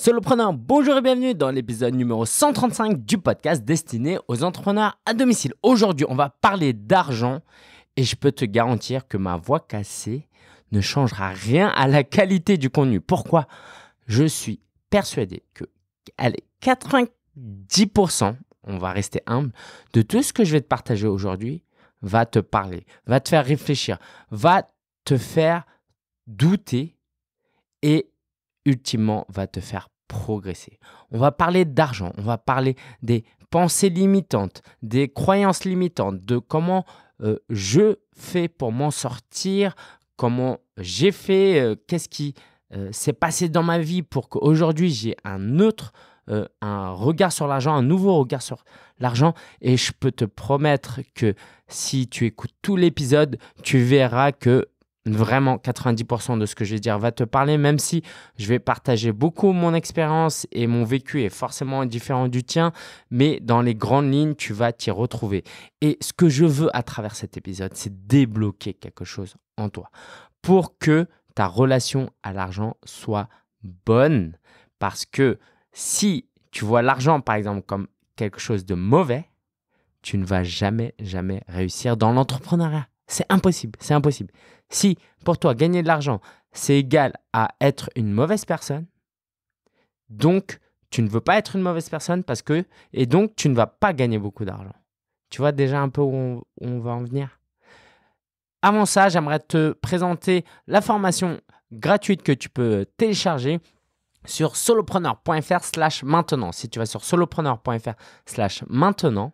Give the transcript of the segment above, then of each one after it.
Solopreneur, bonjour et bienvenue dans l'épisode numéro 135 du podcast destiné aux entrepreneurs à domicile. Aujourd'hui, on va parler d'argent et je peux te garantir que ma voix cassée ne changera rien à la qualité du contenu. Pourquoi Je suis persuadé que, allez, 90%, on va rester humble, de tout ce que je vais te partager aujourd'hui va te parler, va te faire réfléchir, va te faire douter et ultimement va te faire progresser. On va parler d'argent, on va parler des pensées limitantes, des croyances limitantes, de comment euh, je fais pour m'en sortir, comment j'ai fait, euh, qu'est-ce qui euh, s'est passé dans ma vie pour qu'aujourd'hui j'ai un autre un regard sur l'argent, un nouveau regard sur l'argent. Et je peux te promettre que si tu écoutes tout l'épisode, tu verras que Vraiment, 90% de ce que je vais dire va te parler, même si je vais partager beaucoup mon expérience et mon vécu est forcément différent du tien, mais dans les grandes lignes, tu vas t'y retrouver. Et ce que je veux à travers cet épisode, c'est débloquer quelque chose en toi pour que ta relation à l'argent soit bonne. Parce que si tu vois l'argent, par exemple, comme quelque chose de mauvais, tu ne vas jamais, jamais réussir dans l'entrepreneuriat. C'est impossible, c'est impossible. Si pour toi, gagner de l'argent, c'est égal à être une mauvaise personne, donc tu ne veux pas être une mauvaise personne parce que, et donc tu ne vas pas gagner beaucoup d'argent. Tu vois déjà un peu où on, va en venir. Avant ça, j'aimerais te présenter la formation gratuite que tu peux télécharger sur solopreneur.fr slash maintenant. Si tu vas sur solopreneur.fr slash maintenant,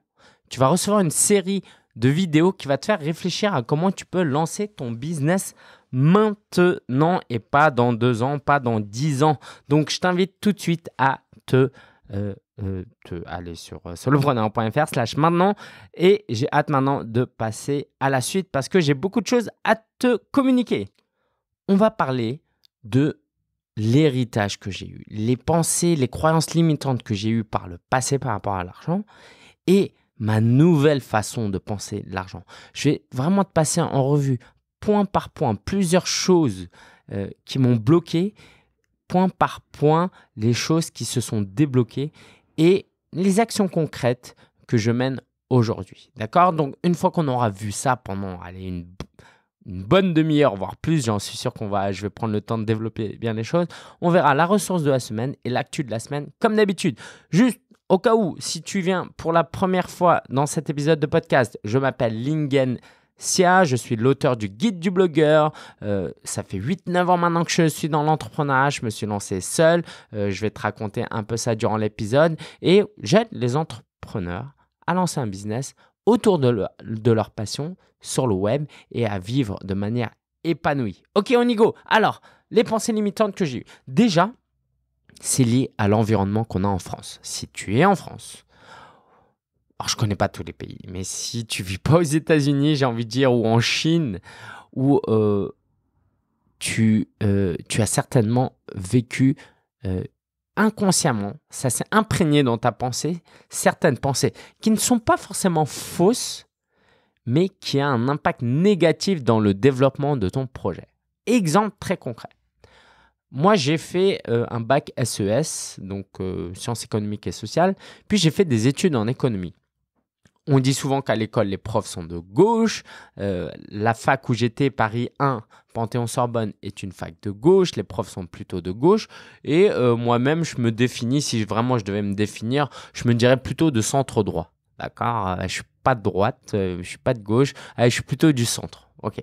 tu vas recevoir une série de vidéos qui va te faire réfléchir à comment tu peux lancer ton business maintenant et pas dans deux ans, pas dans dix ans. Donc, je t'invite tout de suite à te euh, euh, te, aller sur euh, slash maintenant et j'ai hâte maintenant de passer à la suite parce que j'ai beaucoup de choses à te communiquer. On va parler de l'héritage que j'ai eu, les pensées, les croyances limitantes que j'ai eues par le passé par rapport à l'argent et ma nouvelle façon de penser l'argent. Je vais vraiment te passer en revue, point par point, plusieurs choses euh, qui m'ont bloqué, point par point, les choses qui se sont débloquées et les actions concrètes que je mène aujourd'hui. D'accord Donc, une fois qu'on aura vu ça pendant une, une bonne demi-heure, voire plus, j'en suis sûr qu'on va, je vais prendre le temps de développer bien les choses. On verra la ressource de la semaine et l'actu de la semaine, comme d'habitude. Juste au cas où, si tu viens pour la première fois dans cet épisode de podcast, je m'appelle Lingen. Sia, je suis l'auteur du guide du blogueur. Euh, ça fait 8-9 ans maintenant que je suis dans l'entrepreneuriat, je me suis lancé seul. Euh, je vais te raconter un peu ça durant l'épisode. Et j'aide les entrepreneurs à lancer un business autour de, de leur passion sur le web et à vivre de manière épanouie. Ok, on y go. Alors, les pensées limitantes que j'ai eues. Déjà, c'est lié à l'environnement qu'on a en France. Si tu es en France, alors je connais pas tous les pays, mais si tu vis pas aux États-Unis, j'ai envie de dire, ou en Chine, où euh, tu, euh, tu as certainement vécu euh, inconsciemment, ça s'est imprégné dans ta pensée, certaines pensées qui ne sont pas forcément fausses, mais qui ont un impact négatif dans le développement de ton projet. Exemple très concret. Moi, j'ai fait euh, un bac SES, e donc euh, sciences économiques et sociales, puis j'ai fait des études en économie. On dit souvent qu'à l'école, les profs sont de gauche. Euh, la fac où j'étais, Paris 1, Panthéon-Sorbonne, est une fac de gauche. Les profs sont plutôt de gauche. Et moi-même, je me définis, si vraiment je devais me définir, je me dirais plutôt de centre-droit. D'accord Je ne suis pas de droite, je ne suis pas de gauche, je suis plutôt du centre. OK.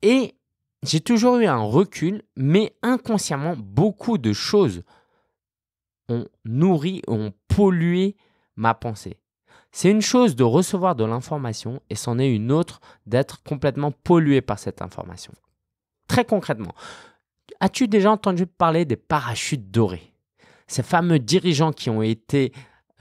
Et j'ai toujours eu un recul, mais inconsciemment, beaucoup de choses ont nourri, ont pollué ma pensée. C'est une chose de recevoir de l'information et c'en est une autre d'être complètement pollué par cette information. Très concrètement, as-tu déjà entendu parler des parachutes dorés Ces fameux dirigeants qui ont été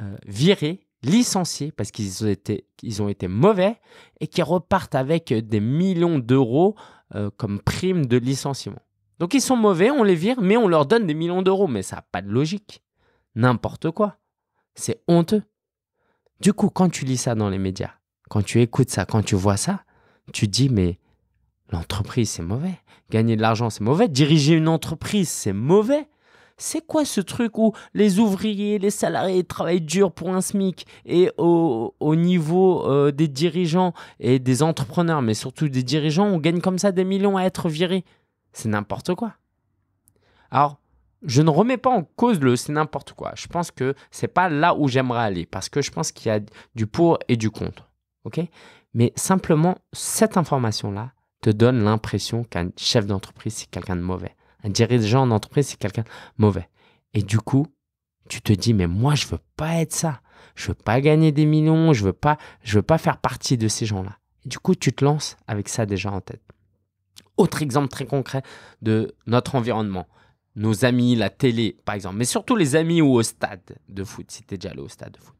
euh, virés, licenciés parce qu'ils ont été mauvais et qui repartent avec des millions d'euros euh, comme prime de licenciement. Donc ils sont mauvais, on les vire, mais on leur donne des millions d'euros. Mais ça n'a pas de logique. N'importe quoi. C'est honteux. Du coup, quand tu lis ça dans les médias, quand tu écoutes ça, quand tu vois ça, tu dis mais l'entreprise c'est mauvais, gagner de l'argent c'est mauvais, diriger une entreprise c'est mauvais, c'est quoi ce truc où les ouvriers, les salariés travaillent dur pour un SMIC et au, niveau euh, des dirigeants et des entrepreneurs, mais surtout des dirigeants, on gagne comme ça des millions à être virés C'est n'importe quoi. Alors, je ne remets pas en cause le c'est n'importe quoi. Je pense que c'est pas là où j'aimerais aller parce que je pense qu'il y a du pour et du contre. OK Mais simplement cette information là te donne l'impression qu'un chef d'entreprise c'est quelqu'un de mauvais. Un dirigeant d'entreprise, c'est quelqu'un mauvais. Et du coup, tu te dis, mais moi, je veux pas être ça. Je veux pas gagner des millions. Je veux pas, veux pas faire partie de ces gens-là. Du coup, tu te lances avec ça déjà en tête. Autre exemple très concret de notre environnement. Nos amis, la télé, par exemple, mais surtout les amis ou au stade de foot, si tu es déjà allé au stade de foot.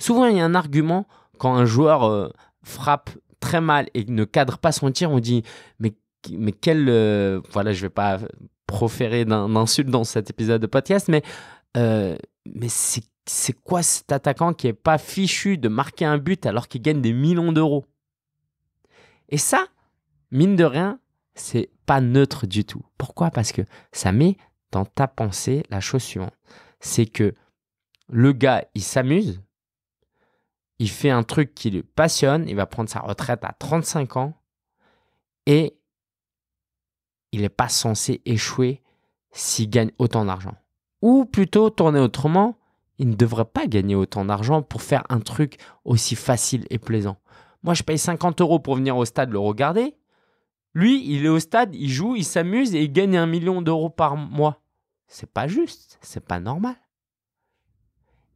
Souvent, il y a un argument quand un joueur euh, frappe très mal et ne cadre pas son tir, on dit mais mais quel euh, voilà je vais pas proférer d'un insulte dans cet épisode de podcast, mais, euh, mais c'est quoi cet attaquant qui est pas fichu de marquer un but alors qu'il gagne des millions d'euros Et ça, mine de rien, c'est pas neutre du tout. Pourquoi Parce que ça met dans ta pensée la chose suivante. C'est que le gars, il s'amuse, il fait un truc qui le passionne, il va prendre sa retraite à 35 ans et il n'est pas censé échouer s'il gagne autant d'argent. Ou plutôt, tourner autrement, il ne devrait pas gagner autant d'argent pour faire un truc aussi facile et plaisant. Moi, je paye 50 euros pour venir au stade le regarder. Lui, il est au stade, il joue, il s'amuse et il gagne un million d'euros par mois. C'est pas juste, c'est pas normal.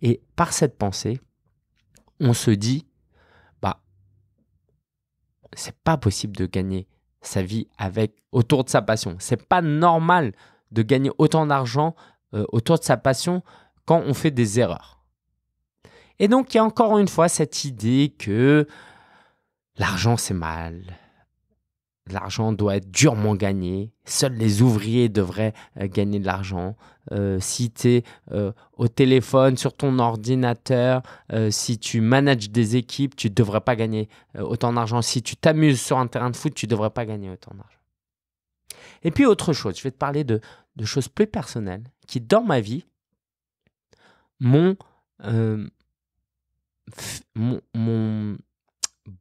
Et par cette pensée, on se dit, bah, c'est pas possible de gagner sa vie avec autour de sa passion. C'est pas normal de gagner autant d'argent euh, autour de sa passion quand on fait des erreurs. Et donc il y a encore une fois cette idée que l'argent c'est mal, l'argent doit être durement gagné. Seuls les ouvriers devraient euh, gagner de l'argent. Euh, si tu es euh, au téléphone, sur ton ordinateur, si tu manages des équipes, tu ne devrais pas gagner autant d'argent. Si tu t'amuses sur un terrain de foot, tu ne devrais pas gagner autant d'argent. Et puis autre chose, je vais te parler de choses plus personnelles qui, dans ma vie, m'ont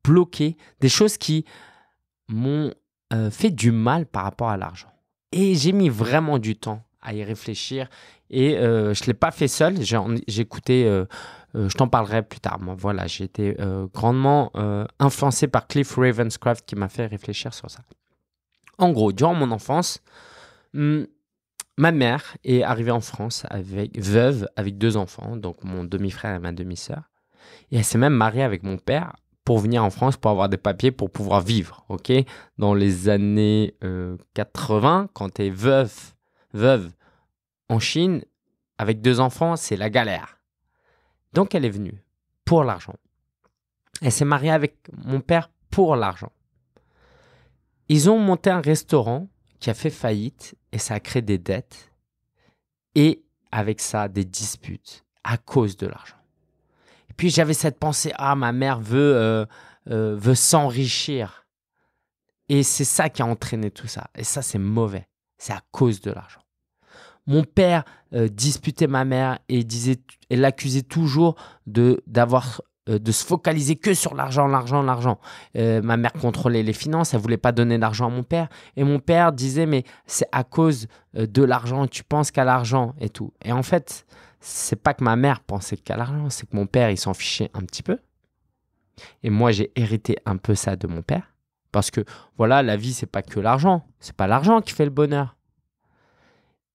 bloqué, des choses qui m'ont euh, fait du mal par rapport à l'argent. Et j'ai mis vraiment du temps à y réfléchir. Et euh, je ne l'ai pas fait seul. J'ai écouté, euh, je t'en parlerai plus tard. voilà, j'ai été grandement influencé par Cliff Ravenscraft qui m'a fait réfléchir sur ça. En gros, durant mon enfance, hmm, ma mère est arrivée en France avec veuve, avec deux enfants, donc mon demi-frère et ma demi-sœur. Et elle s'est même mariée avec mon père pour venir en France pour avoir des papiers pour pouvoir vivre. Ok, dans les années 80, euh, quand tu es veuve en Chine avec deux enfants, c'est la galère. Donc elle est venue pour l'argent. Elle s'est mariée avec mon père pour l'argent. Ils ont monté un restaurant qui a fait faillite et ça a créé des dettes et avec ça des disputes à cause de l'argent. Puis j'avais cette pensée, ah, ma mère veut, euh, euh, veut s'enrichir. Et c'est ça qui a entraîné tout ça. Et ça, c'est mauvais. C'est à cause de l'argent. Mon père euh, disputait ma mère et disait et l'accusait toujours de d'avoir de se focaliser que sur l'argent, l'argent, l'argent. ma mère contrôlait les finances, elle voulait pas donner d'argent à mon père. Et mon père disait mais c'est à cause de l'argent, tu penses qu'à l'argent et tout. Et en fait, c'est pas que ma mère pensait qu'à l'argent, c'est que mon père, il s'en fichait un petit peu. Et moi, j'ai hérité un peu ça de mon père. Parce que, voilà, la vie, c'est pas que l'argent. C'est pas l'argent qui fait le bonheur.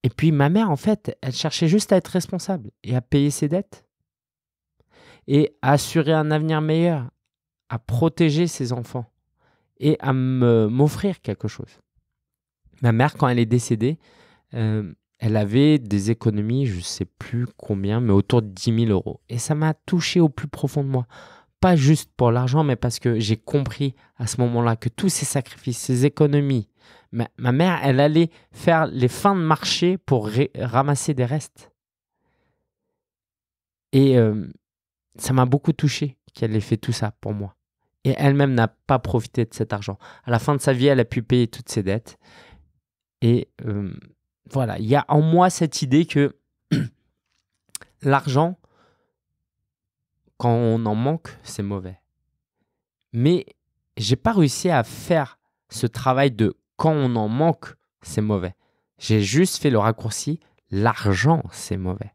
Et puis, ma mère, en fait, elle cherchait juste à être responsable et à payer ses dettes. Et à assurer un avenir meilleur, à protéger ses enfants et à m'offrir quelque chose. Ma mère, quand elle est décédée, euh, elle avait des économies, je ne sais plus combien, mais autour de 10 000 euros. Et ça m'a touché au plus profond de moi. Pas juste pour l'argent, mais parce que j'ai compris à ce moment-là que tous ces sacrifices, ces économies, ma, mère, elle allait faire les fins de marché pour ramasser des restes. Et euh, ça m'a beaucoup touché qu'elle ait fait tout ça pour moi. Et elle-même n'a pas profité de cet argent. À la fin de sa vie, elle a pu payer toutes ses dettes. Et euh, voilà, il y a en moi cette idée que l'argent, quand on en manque, c'est mauvais. Mais j'ai pas réussi à faire ce travail de quand on en manque, c'est mauvais. J'ai juste fait le raccourci, l'argent, c'est mauvais.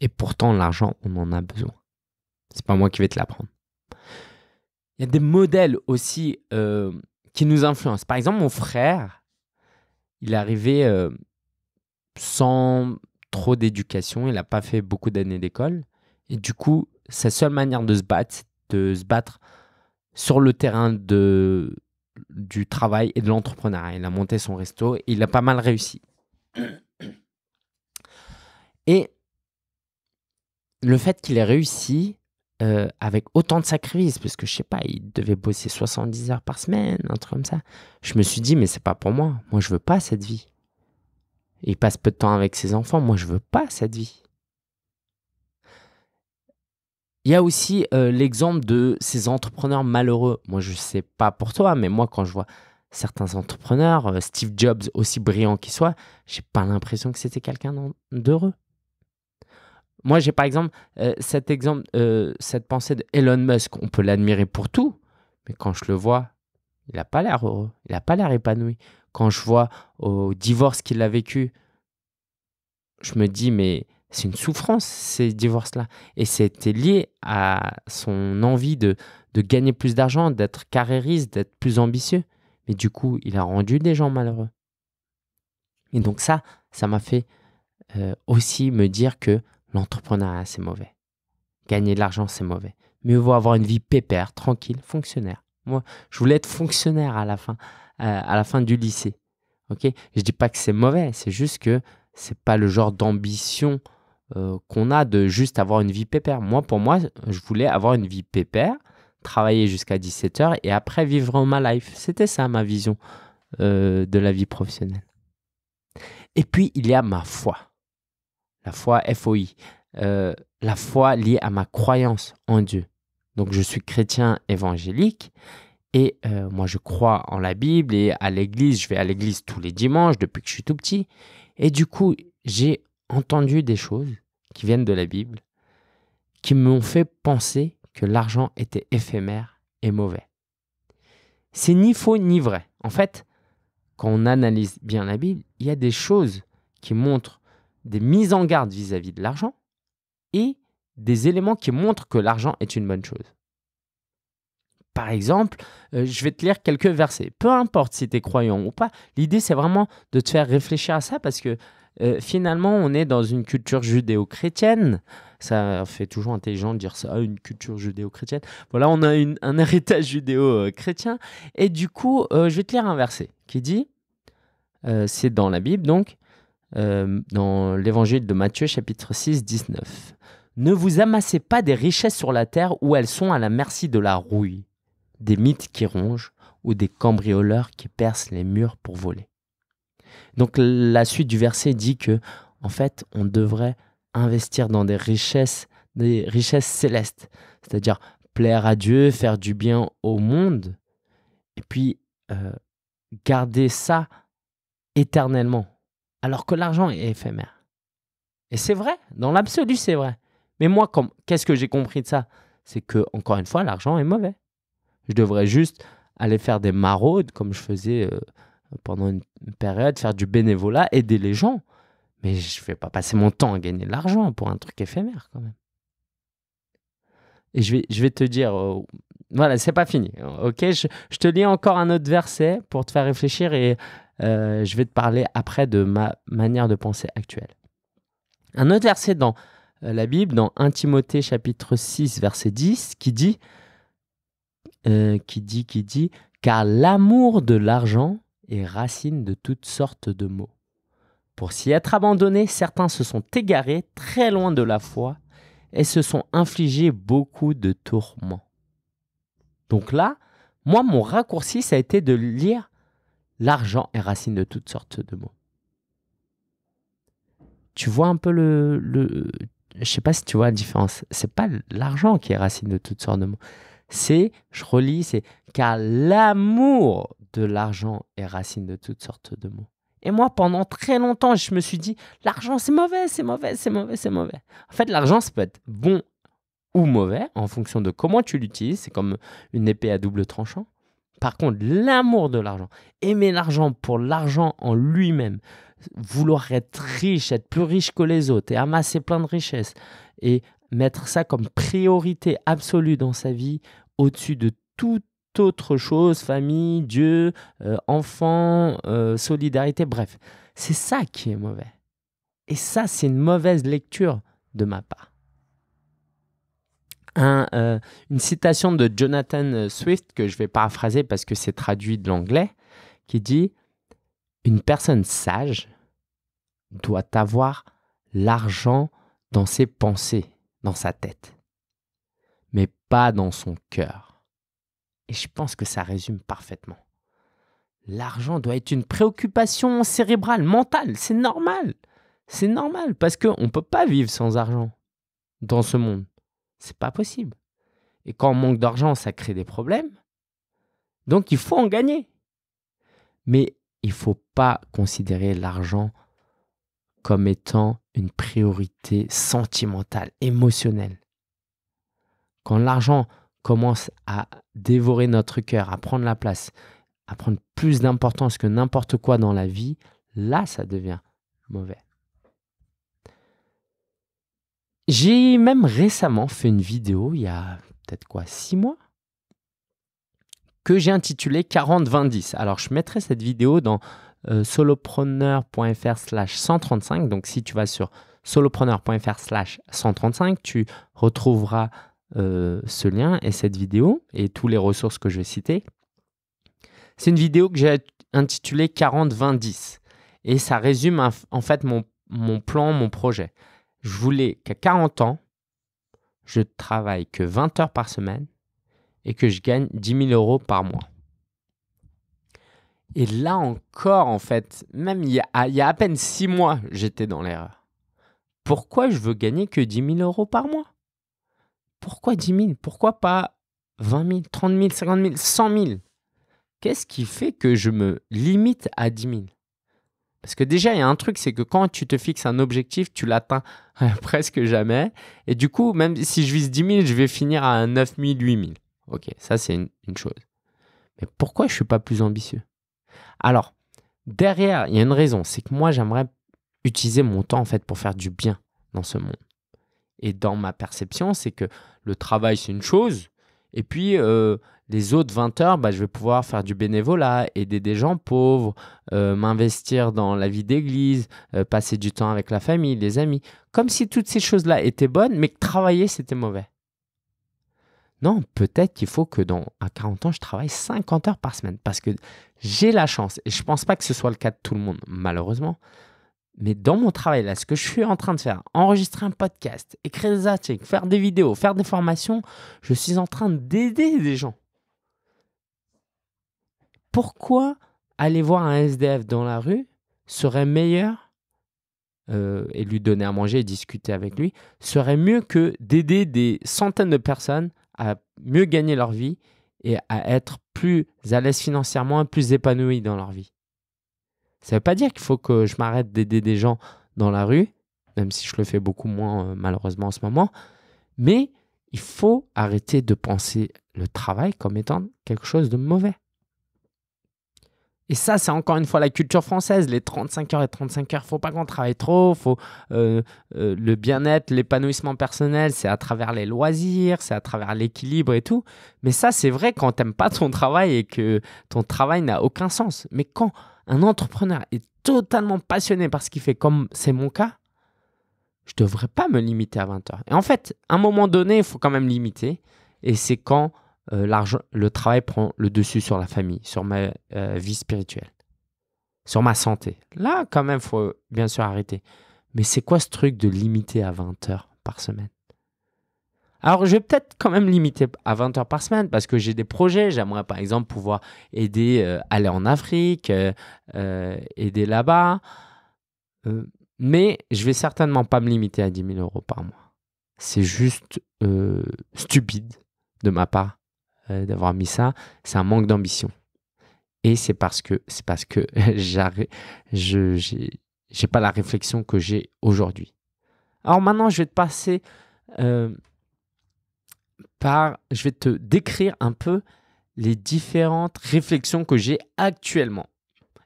Et pourtant, l'argent, on en a besoin. C'est pas moi qui vais te l'apprendre. Il y a des modèles aussi euh, qui nous influencent. Par exemple, mon frère, il est arrivé euh, sans trop d'éducation, il n'a pas fait beaucoup d'années d'école. Et du coup, sa seule manière de se battre, c'est de se battre sur le terrain de, du travail et de l'entrepreneuriat. Il a monté son resto et il a pas mal réussi. Et le fait qu'il ait réussi, euh, avec autant de sacrifices, parce que je sais pas, il devait bosser 70 heures par semaine, un truc comme ça. Je me suis dit, mais c'est pas pour moi. Moi, je veux pas cette vie. Il passe peu de temps avec ses enfants. Moi, je veux pas cette vie. Il y a aussi euh, l'exemple de ces entrepreneurs malheureux. Moi, je sais pas pour toi, mais moi, quand je vois certains entrepreneurs, euh, Steve Jobs, aussi brillant qu'il soit, j'ai pas l'impression que c'était quelqu'un d'heureux. Moi, j'ai par exemple euh, cet exemple, euh, cette pensée de Elon Musk. On peut l'admirer pour tout, mais quand je le vois, il n'a pas l'air heureux, il n'a pas l'air épanoui. Quand je vois au divorce qu'il a vécu, je me dis, mais c'est une souffrance, ces divorces-là. Et c'était lié à son envie de, de gagner plus d'argent, d'être carriériste, d'être plus ambitieux. Mais du coup, il a rendu des gens malheureux. Et donc ça, ça m'a fait euh, aussi me dire que L'entrepreneuriat, c'est mauvais. Gagner de l'argent, c'est mauvais. Mieux vaut avoir une vie pépère, tranquille, fonctionnaire. Moi, je voulais être fonctionnaire à la fin, euh, à la fin du lycée. Je Je dis pas que c'est mauvais, c'est juste que c'est pas le genre d'ambition euh, qu'on a de juste avoir une vie pépère. Moi, pour moi, je voulais avoir une vie pépère, travailler jusqu'à 17h et après vivre ma life. C'était ça ma vision euh, de la vie professionnelle. Et puis, il y a ma foi la foi FOI, euh, la foi liée à ma croyance en Dieu. Donc je suis chrétien évangélique et euh, moi je crois en la Bible et à l'église, je vais à l'église tous les dimanches depuis que je suis tout petit. Et du coup, j'ai entendu des choses qui viennent de la Bible qui m'ont fait penser que l'argent était éphémère et mauvais. C'est ni faux ni vrai. En fait, quand on analyse bien la Bible, il y a des choses qui montrent des mises en garde vis-à-vis de l'argent et des éléments qui montrent que l'argent est une bonne chose. Par exemple, euh, je vais te lire quelques versets. Peu importe si tu es croyant ou pas, l'idée c'est vraiment de te faire réfléchir à ça parce que euh, finalement on est dans une culture judéo-chrétienne. Ça fait toujours intelligent de dire ça, ah, une culture judéo-chrétienne. Voilà, on a un héritage judéo-chrétien. Et du coup, euh, je vais te lire un verset qui dit, c'est dans la Bible donc, euh, dans l'évangile de Matthieu chapitre 6, 19. Ne vous amassez pas des richesses sur la terre où elles sont à la merci de la rouille, des mythes qui rongent ou des cambrioleurs qui percent les murs pour voler. Donc la suite du verset dit que en fait, on devrait investir dans des richesses des richesses célestes, c'est-à-dire plaire à Dieu, faire du bien au monde et puis euh, garder ça éternellement alors que l'argent est éphémère. Et c'est vrai, dans l'absolu, c'est vrai. Mais moi, qu'est-ce que j'ai compris de ça C'est que, encore une fois, l'argent est mauvais. Je devrais juste aller faire des maraudes, comme je faisais euh, pendant une période, faire du bénévolat, aider les gens. Mais je ne vais pas passer mon temps à gagner de l'argent pour un truc éphémère, quand même. Et je vais, te dire, euh, voilà, c'est pas fini. Ok, je, te lis encore un autre verset pour te faire réfléchir et euh, je vais te parler après de ma manière de penser actuelle. Un autre verset dans euh, la Bible, dans 1 Timothée chapitre 6, verset 10, qui dit, euh, qui dit, qui dit, car l'amour de l'argent est racine de toutes sortes de maux. Pour s'y être abandonnés, certains se sont égarés très loin de la foi et se sont infligés beaucoup de tourments. Donc là, moi, mon raccourci, ça a été de lire L'argent est racine de toutes sortes de mots. Tu vois un peu le. le je sais pas si tu vois la différence. C'est pas l'argent qui est racine de toutes sortes de mots. C'est, je relis, c'est car l'amour de l'argent est racine de toutes sortes de mots. Et moi, pendant très longtemps, je me suis dit, l'argent, c'est mauvais, c'est mauvais, c'est mauvais, c'est mauvais. En fait, l'argent, ça peut être bon ou mauvais en fonction de comment tu l'utilises. C'est comme une épée à double tranchant. Par contre, l'amour de l'argent, aimer l'argent pour l'argent en lui-même, vouloir être riche, être plus riche que les autres et amasser plein de richesses et mettre ça comme priorité absolue dans sa vie au-dessus de toute autre chose, famille, Dieu, enfants, euh, enfant, euh, solidarité, bref. C'est ça qui est mauvais. Et ça, c'est une mauvaise lecture de ma part. Euh, une citation de Jonathan Swift que je vais paraphraser parce que c'est traduit de l'anglais, qui dit Une personne sage doit avoir l'argent dans ses pensées, dans sa tête, mais pas dans son cœur. Et je pense que ça résume parfaitement. L'argent doit être une préoccupation cérébrale, mentale, c'est normal. C'est normal parce qu'on ne peut pas vivre sans argent dans ce monde. C'est pas possible. Et quand on manque d'argent, ça crée des problèmes. Donc il faut en gagner. Mais il ne faut pas considérer l'argent comme étant une priorité sentimentale, émotionnelle. Quand l'argent commence à dévorer notre cœur, à prendre la place, à prendre plus d'importance que n'importe quoi dans la vie, là, ça devient mauvais. J'ai même récemment fait une vidéo, il y a peut-être quoi, 6 mois que j'ai intitulée 40-20-10. Alors, je mettrai cette vidéo dans euh, solopreneur.fr slash 135. Donc, si tu vas sur solopreneur.fr slash 135, tu retrouveras euh, ce lien et cette vidéo et toutes les ressources que je vais citer. C'est une vidéo que j'ai intitulée 40-20-10 et ça résume en fait mon, mon plan, mon projet je voulais qu'à 40 ans, je travaille que 20 heures par semaine et que je gagne 10 000 euros par mois. Et là encore, en fait, même il y a, il y a à peine 6 mois, j'étais dans l'erreur. Pourquoi je veux gagner que 10 000 euros par mois Pourquoi 10 000 Pourquoi pas 20 000, 30 000, 50 000, 100 000 Qu'est-ce qui fait que je me limite à 10 000 parce que déjà, il y a un truc, c'est que quand tu te fixes un objectif, tu l'atteins presque jamais. Et du coup, même si je vise 10 000, je vais finir à 9 000, 8 000. Ok, ça c'est une, chose. Mais pourquoi je ne suis pas plus ambitieux Alors, derrière, il y a une raison, c'est que moi, j'aimerais utiliser mon temps en fait pour faire du bien dans ce monde. Et dans ma perception, c'est que le travail, c'est une chose, et puis, euh, les autres 20 heures, bah, je vais pouvoir faire du bénévolat, aider des gens pauvres, euh, m'investir dans la vie d'église, euh, passer du temps avec la famille, les amis. Comme si toutes ces choses-là étaient bonnes, mais que travailler, c'était mauvais. Non, peut-être qu'il faut que dans à 40 ans, je travaille 50 heures par semaine parce que j'ai la chance, et je ne pense pas que ce soit le cas de tout le monde, malheureusement, mais dans mon travail, là, ce que je suis en train de faire, enregistrer un podcast, écrire des articles, faire des vidéos, faire des formations, je suis en train d'aider des gens. Pourquoi aller voir un SDF dans la rue serait meilleur euh, et lui donner à manger et discuter avec lui serait mieux que d'aider des centaines de personnes à mieux gagner leur vie et à être plus à l'aise financièrement plus épanouies dans leur vie ça ne veut pas dire qu'il faut que je m'arrête d'aider des gens dans la rue, même si je le fais beaucoup moins euh, malheureusement en ce moment. Mais il faut arrêter de penser le travail comme étant quelque chose de mauvais. Et ça, c'est encore une fois la culture française, les 35 heures et 35 heures. il Faut pas qu'on travaille trop. Faut euh, euh, le bien-être, l'épanouissement personnel, c'est à travers les loisirs, c'est à travers l'équilibre et tout. Mais ça, c'est vrai quand t'aimes pas ton travail et que ton travail n'a aucun sens. Mais quand un entrepreneur est totalement passionné par ce qu'il fait, comme c'est mon cas, je ne devrais pas me limiter à 20 heures. Et en fait, à un moment donné, il faut quand même limiter. Et c'est quand euh, l'argent, le travail prend le dessus sur la famille, sur ma euh, vie spirituelle, sur ma santé. Là, quand même, il faut euh, bien sûr arrêter. Mais c'est quoi ce truc de limiter à 20 heures par semaine alors, je vais peut-être quand même limiter à 20 heures par semaine parce que j'ai des projets. J'aimerais par exemple pouvoir aider, euh, aller en Afrique, euh, euh, aider là-bas. mais je vais certainement pas me limiter à 10 000 euros par mois. C'est juste stupide de ma part d'avoir mis ça. C'est un manque d'ambition. Et c'est parce que c'est parce que je j'ai pas la réflexion que j'ai aujourd'hui. Alors maintenant, je vais te passer par, je vais te décrire un peu les différentes réflexions que j'ai actuellement.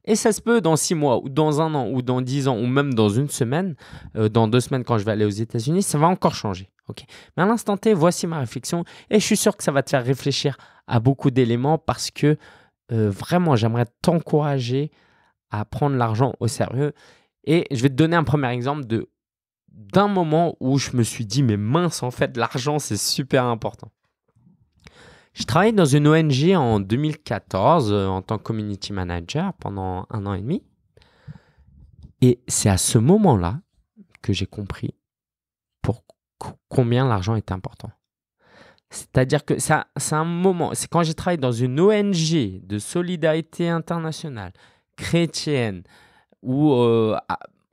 Et ça se peut dans six mois, ou dans un an, ou dans dix ans, ou même dans une semaine, euh, dans deux semaines quand je vais aller aux États-Unis, ça va encore changer. Ok Mais à l'instant T, voici ma réflexion, et je suis sûr que ça va te faire réfléchir à beaucoup d'éléments parce que euh, vraiment, j'aimerais t'encourager à prendre l'argent au sérieux. Et je vais te donner un premier exemple de d'un moment où je me suis dit, mais mince, en fait, l'argent, c'est super important. Je travaillais dans une ONG en 2014 euh, en tant que community manager pendant un an et demi. Et c'est à ce moment-là que j'ai compris pour combien l'argent est important. C'est-à-dire que ça c'est un moment, c'est quand j'ai travaillé dans une ONG de solidarité internationale chrétienne ou... Euh,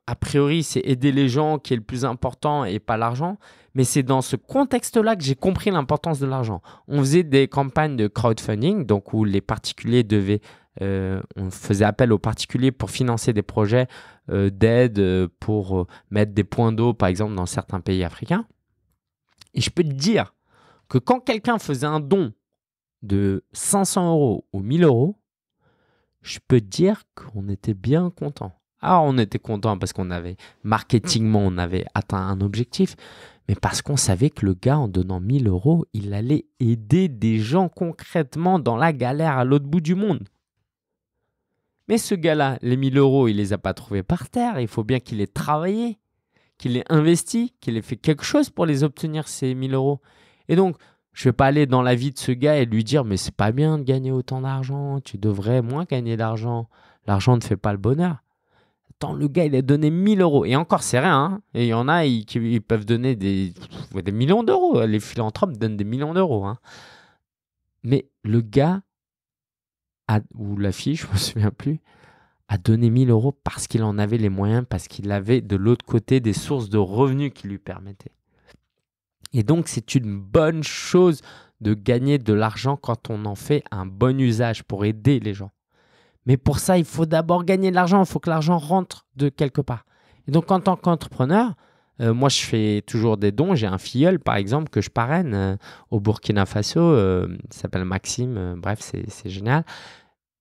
a priori, c'est aider les gens qui est le plus important et pas l'argent. Mais c'est dans ce contexte-là que j'ai compris l'importance de l'argent. On faisait des campagnes de crowdfunding, donc où les particuliers devaient, euh, on faisait appel aux particuliers pour financer des projets euh, d'aide, euh, pour mettre des points d'eau, par exemple, dans certains pays africains. Et je peux te dire que quand quelqu'un faisait un don de 500 euros ou 1000 euros, je peux te dire qu'on était bien content. Alors, ah, on était content parce qu'on avait, marketingment, on avait atteint un objectif, mais parce qu'on savait que le gars, en donnant 1000 euros, il allait aider des gens concrètement dans la galère à l'autre bout du monde. Mais ce gars-là, les 1000 euros, il les a pas trouvés par terre, il faut bien qu'il ait travaillé, qu'il ait investi, qu'il ait fait quelque chose pour les obtenir, ces 1000 euros. Et donc, je vais pas aller dans la vie de ce gars et lui dire mais c'est pas bien de gagner autant d'argent, tu devrais moins gagner d'argent. L'argent ne fait pas le bonheur le gars, il a donné 1000 euros. Et encore, c'est rien. Hein. et il y en a qui peuvent donner des, des millions d'euros. Les philanthropes donnent des millions d'euros. Hein. Mais le gars, ou la fille, je ne me souviens plus, a donné 1000 euros parce qu'il en avait les moyens, parce qu'il avait de l'autre côté des sources de revenus qui lui permettaient. Et donc, c'est une bonne chose de gagner de l'argent quand on en fait un bon usage pour aider les gens. Mais pour ça, il faut d'abord gagner de l'argent. Il faut que l'argent rentre de quelque part. Et donc, en tant qu'entrepreneur, euh, moi, je fais toujours des dons. J'ai un filleul, par exemple, que je parraine euh, au Burkina Faso. Euh, il s'appelle Maxime. bref, c'est génial.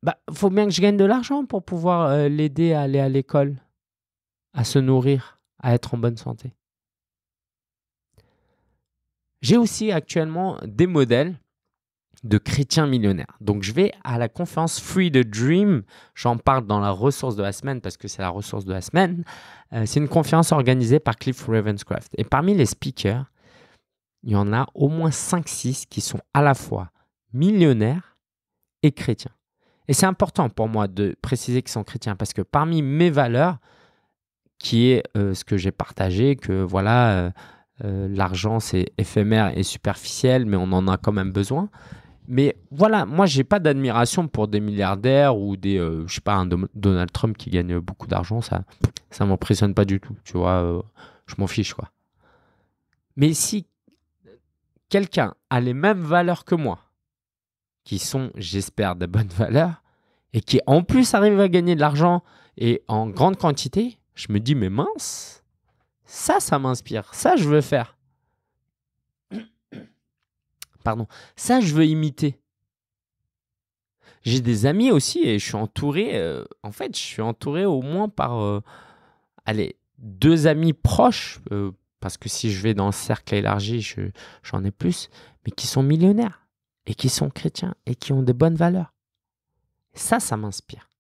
Il bah, faut bien que je gagne de l'argent pour pouvoir l'aider à aller à l'école, à se nourrir, à être en bonne santé. J'ai aussi actuellement des modèles de chrétiens millionnaires. Donc je vais à la conférence Free the Dream, j'en parle dans la ressource de la semaine parce que c'est la ressource de la semaine. Euh, c'est une conférence organisée par Cliff Ravenscraft. Et parmi les speakers, il y en a au moins 5-6 qui sont à la fois millionnaires et chrétiens. Et c'est important pour moi de préciser qu'ils sont chrétiens parce que parmi mes valeurs, qui est euh, ce que j'ai partagé, que voilà, euh, l'argent c'est éphémère et superficiel, mais on en a quand même besoin. Mais voilà, moi, j'ai pas d'admiration pour des milliardaires ou des, euh, je sais pas, un Donald Trump qui gagne beaucoup d'argent, ça, ça m'impressionne pas du tout, tu vois, euh, je m'en fiche, quoi. Mais si quelqu'un a les mêmes valeurs que moi, qui sont, j'espère, de bonnes valeurs, et qui en plus arrive à gagner de l'argent et en grande quantité, je me dis, mais mince, ça, ça m'inspire, ça, je veux faire pardon, ça je veux imiter. J'ai des amis aussi et je suis entouré, euh, en fait, je suis entouré au moins par, euh, allez, deux amis proches, euh, parce que si je vais dans le cercle élargi, j'en ai plus, mais qui sont millionnaires et qui sont chrétiens et qui ont des bonnes valeurs. Ça, ça m'inspire.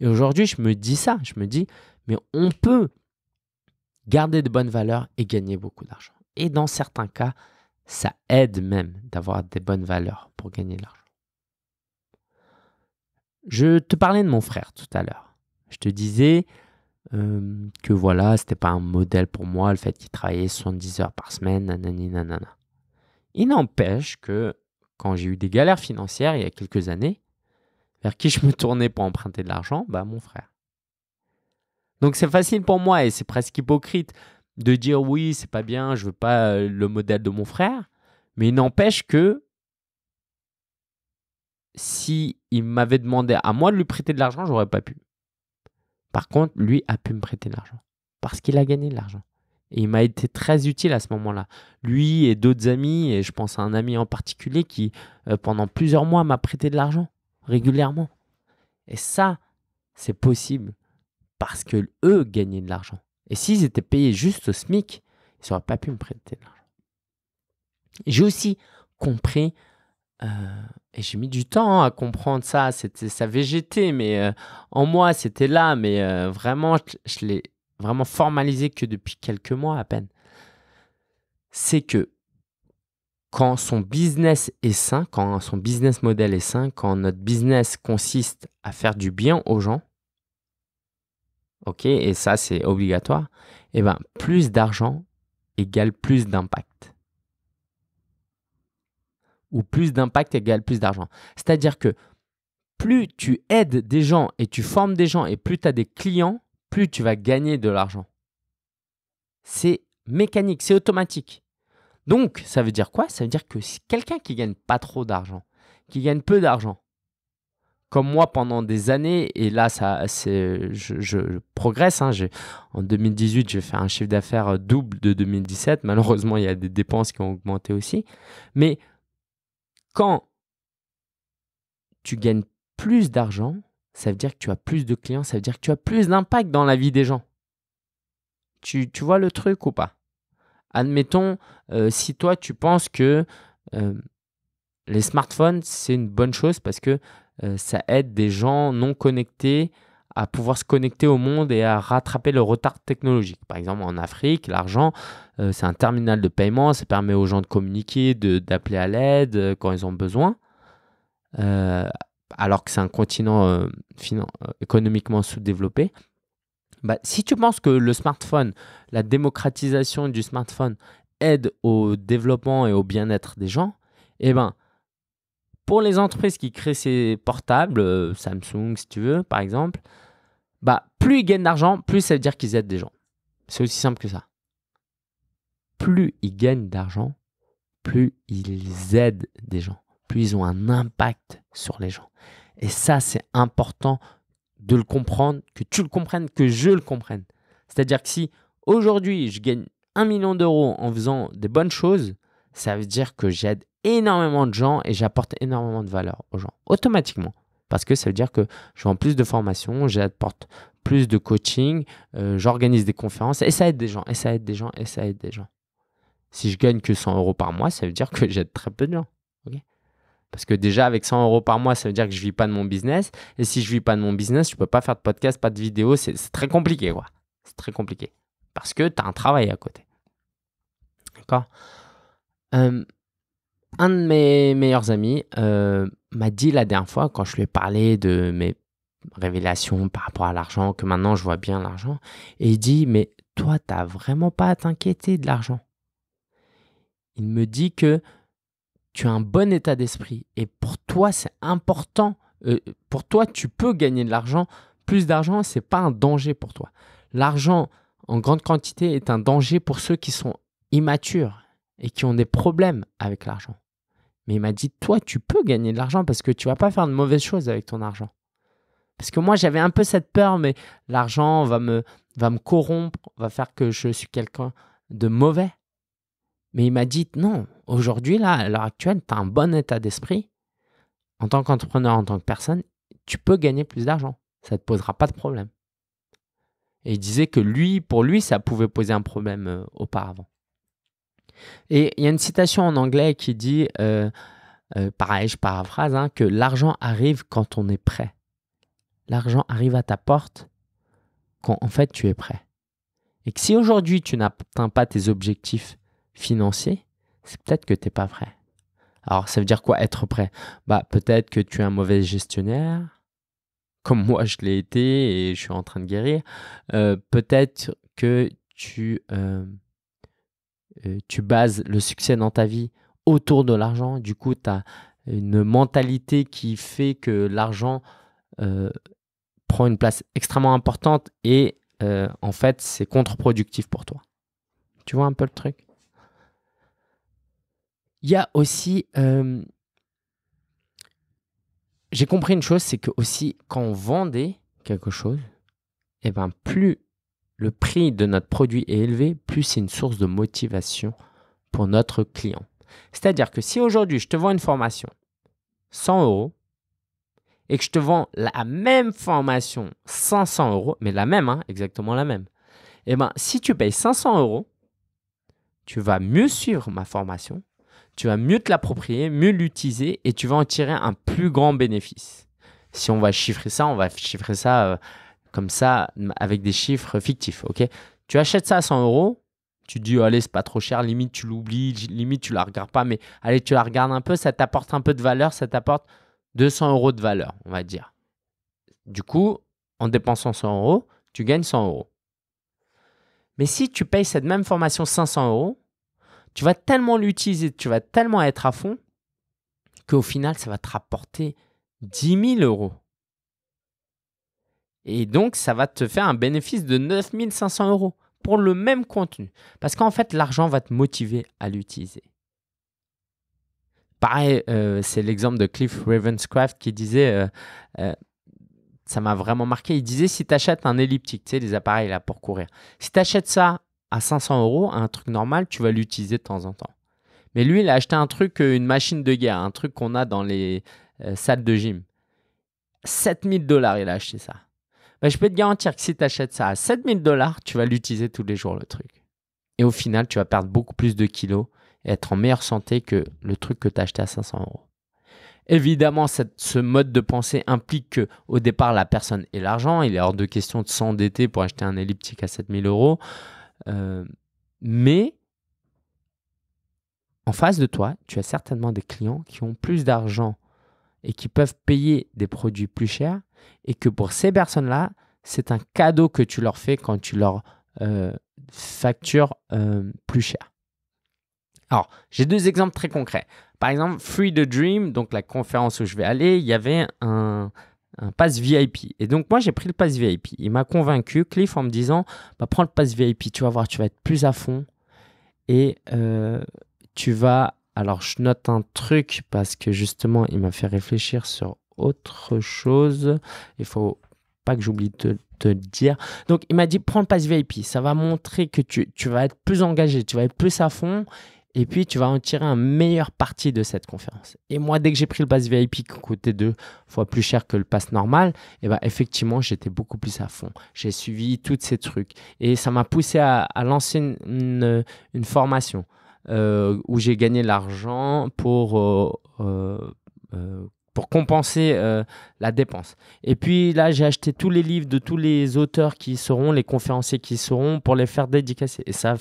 Et aujourd'hui, je me dis ça, je me dis, mais on peut garder de bonnes valeurs et gagner beaucoup d'argent. Et dans certains cas, ça aide même d'avoir des bonnes valeurs pour gagner de l'argent. Je te parlais de mon frère tout à l'heure. Je te disais euh, que voilà, c'était pas un modèle pour moi le fait qu'il travaillait 70 heures par semaine, Il n'empêche que quand j'ai eu des galères financières il y a quelques années, vers qui je me tournais pour emprunter de l'argent Bah mon frère. Donc c'est facile pour moi et c'est presque hypocrite de dire oui, c'est pas bien, je veux pas euh, le modèle de mon frère, mais il n'empêche que si il m'avait demandé à moi de lui prêter de l'argent, j'aurais pas pu. Par contre, lui a pu me prêter de l'argent parce qu'il a gagné de l'argent. Et il m'a été très utile à ce moment-là. Lui et d'autres amis, et je pense à un ami en particulier qui, euh, pendant plusieurs mois, m'a prêté de l'argent régulièrement. Et ça, c'est possible parce que eux gagnaient de l'argent. Et s'ils étaient payés juste au SMIC, ils n'auraient pas pu me prêter de l'argent. J'ai aussi compris, euh, et j'ai mis du temps hein, à comprendre ça, c'était ça végétait, mais euh, en moi c'était là, mais euh, vraiment, je, l'ai vraiment formalisé que depuis quelques mois à peine. C'est que quand son business est sain, quand son business model est sain, quand notre business consiste à faire du bien aux gens, et ça c'est obligatoire, eh ben, plus d'argent égale plus d'impact. Ou plus d'impact égale plus d'argent. C'est-à-dire que plus tu aides des gens et tu formes des gens et plus tu as des clients, plus tu vas gagner de l'argent. C'est mécanique, c'est automatique. Donc, ça veut dire quoi Ça veut dire que si quelqu'un qui gagne pas trop d'argent, qui gagne peu d'argent, comme moi pendant des années, et là, ça, c'est, je, progresse. Hein, en 2018, j'ai fait un chiffre d'affaires double de 2017. Malheureusement, il y a des dépenses qui ont augmenté aussi. Mais quand tu gagnes plus d'argent, ça veut dire que tu as plus de clients, ça veut dire que tu as plus d'impact dans la vie des gens. Tu, tu vois le truc ou pas Admettons, euh, si toi, tu penses que... Euh, les smartphones, c'est une bonne chose parce que euh, ça aide des gens non connectés à pouvoir se connecter au monde et à rattraper le retard technologique. Par exemple, en Afrique, l'argent, euh, c'est un terminal de paiement, ça permet aux gens de communiquer, d'appeler à l'aide euh, quand ils ont besoin. alors que c'est un continent économiquement sous-développé. Bah, si tu penses que le smartphone, la démocratisation du smartphone aide au développement et au bien-être des gens, eh ben, pour les entreprises qui créent ces portables, euh, Samsung si tu veux par exemple, bah plus ils gagnent d'argent, plus ça veut dire qu'ils aident des gens. C'est aussi simple que ça. Plus ils gagnent d'argent, plus ils aident des gens, plus ils ont un impact sur les gens. Et ça, c'est important de le comprendre, que tu le comprennes, que je le comprenne. C'est-à-dire que si aujourd'hui je gagne un million d'euros en faisant des bonnes choses, ça veut dire que j'aide énormément de gens et j'apporte énormément de valeur aux gens, automatiquement. Parce que ça veut dire que je vends plus de formations, j'apporte plus de coaching, euh, j'organise des conférences et ça aide des gens, et ça aide des gens, et ça aide des gens. Si je gagne que 100 euros par mois, ça veut dire que j'aide très peu de gens. ok parce que déjà, avec 100 euros par mois, ça veut dire que je ne vis pas de mon business. Et si je ne vis pas de mon business, je ne peux pas faire de podcast, pas de vidéo. C'est très compliqué, quoi. C'est très compliqué. Parce que tu as un travail à côté. D'accord euh, un de mes meilleurs amis euh, m'a dit la dernière fois, quand je lui ai parlé de mes révélations par rapport à l'argent, que maintenant je vois bien l'argent, et il dit Mais toi, tu n'as vraiment pas à t'inquiéter de l'argent. Il me dit que tu as un bon état d'esprit et pour toi, c'est important. Euh, pour toi, tu peux gagner de l'argent. Plus d'argent, c'est pas un danger pour toi. L'argent en grande quantité est un danger pour ceux qui sont immatures et qui ont des problèmes avec l'argent. Mais il m'a dit, toi, tu peux gagner de l'argent parce que tu vas pas faire de mauvaises choses avec ton argent. Parce que moi, j'avais un peu cette peur, mais l'argent va me, va me corrompre, va faire que je suis quelqu'un de mauvais. Mais il m'a dit, non, aujourd'hui, là, à l'heure actuelle, tu as un bon état d'esprit. En tant qu'entrepreneur, en tant que personne, tu peux gagner plus d'argent. Ça ne te posera pas de problème. Et il disait que lui, pour lui, ça pouvait poser un problème euh, auparavant. Et il y a une citation en anglais qui dit, euh, euh, pareil, je paraphrase, hein, que l'argent arrive quand on est prêt. L'argent arrive à ta porte quand en fait tu es prêt. Et que si aujourd'hui tu n'atteins pas tes objectifs financiers, c'est peut-être que tu n'es pas prêt. Alors ça veut dire quoi être prêt Bah peut-être que tu es un mauvais gestionnaire, comme moi je l'ai été et je suis en train de guérir. Euh, peut-être que tu euh, tu bases le succès dans ta vie autour de l'argent. Du coup, tu as une mentalité qui fait que l'argent euh, prend une place extrêmement importante et euh, en fait, c'est contre-productif pour toi. Tu vois un peu le truc Il y a aussi... J'ai compris une chose, c'est que aussi quand on vendait quelque chose, et eh ben plus le prix de notre produit est élevé, plus c'est une source de motivation pour notre client. C'est-à-dire que si aujourd'hui je te vends une formation 100 euros et que je te vends la même formation 500 euros, mais la même, hein, exactement la même, eh ben, si tu payes 500 euros, tu vas mieux suivre ma formation, tu vas mieux te l'approprier, mieux l'utiliser et tu vas en tirer un plus grand bénéfice. Si on va chiffrer ça, on va chiffrer ça. Euh, comme ça avec des chiffres fictifs. Ok, tu achètes ça à 100 euros, tu dis allez c'est pas trop cher, limite tu l'oublies, limite tu la regardes pas, mais allez tu la regardes un peu, ça t'apporte un peu de valeur, ça t'apporte 200 euros de valeur, on va dire. Du coup, en dépensant 100 euros, tu gagnes 100 euros. Mais si tu payes cette même formation 500 euros, tu vas tellement l'utiliser, tu vas tellement être à fond, qu'au final, ça va te rapporter 10 000 euros. Et donc, ça va te faire un bénéfice de 9500 euros pour le même contenu. Parce qu'en fait, l'argent va te motiver à l'utiliser. Pareil, euh, c'est l'exemple de Cliff Ravenscraft qui disait, euh, euh, ça m'a vraiment marqué, il disait, si tu achètes un elliptique, tu sais, les appareils là pour courir, si tu achètes ça à 500 euros, un truc normal, tu vas l'utiliser de temps en temps. Mais lui, il a acheté un truc, une machine de guerre, un truc qu'on a dans les salles de gym. 7000 dollars, il a acheté ça. Bah, je peux te garantir que si tu achètes ça à 7000 dollars, tu vas l'utiliser tous les jours, le truc. Et au final, tu vas perdre beaucoup plus de kilos et être en meilleure santé que le truc que tu as acheté à 500 euros. Évidemment, ce mode de pensée implique qu'au départ, la personne et l'argent. Il est hors de question de s'endetter pour acheter un elliptique à 7000 euros. Euh, mais en face de toi, tu as certainement des clients qui ont plus d'argent et qui peuvent payer des produits plus chers et que pour ces personnes-là, c'est un cadeau que tu leur fais quand tu leur euh, factures euh, plus cher. Alors, j'ai deux exemples très concrets. Par exemple, Free the Dream, donc la conférence où je vais aller, il y avait un, un pass VIP. Et donc, moi, j'ai pris le pass VIP. Il m'a convaincu, Cliff, en me disant bah, Prends le pass VIP, tu vas voir, tu vas être plus à fond. Et euh, tu vas. Alors, je note un truc parce que justement, il m'a fait réfléchir sur autre chose. Il faut pas que j'oublie de te dire. Donc, il m'a dit prends le pass VIP. Ça va montrer que tu, tu, vas être plus engagé, tu vas être plus à fond. Et puis, tu vas en tirer un meilleur parti de cette conférence. Et moi, dès que j'ai pris le pass VIP qui coûtait deux fois plus cher que le pass normal, eh ben, effectivement, j'étais beaucoup plus à fond. J'ai suivi tous ces trucs. Et ça m'a poussé à, lancer une, une, formation euh, où j'ai gagné l'argent pour euh, euh, pour compenser euh, la dépense. Et puis là, j'ai acheté tous les livres de tous les auteurs qui seront, les conférenciers qui seront, pour les faire dédicacer. Et ça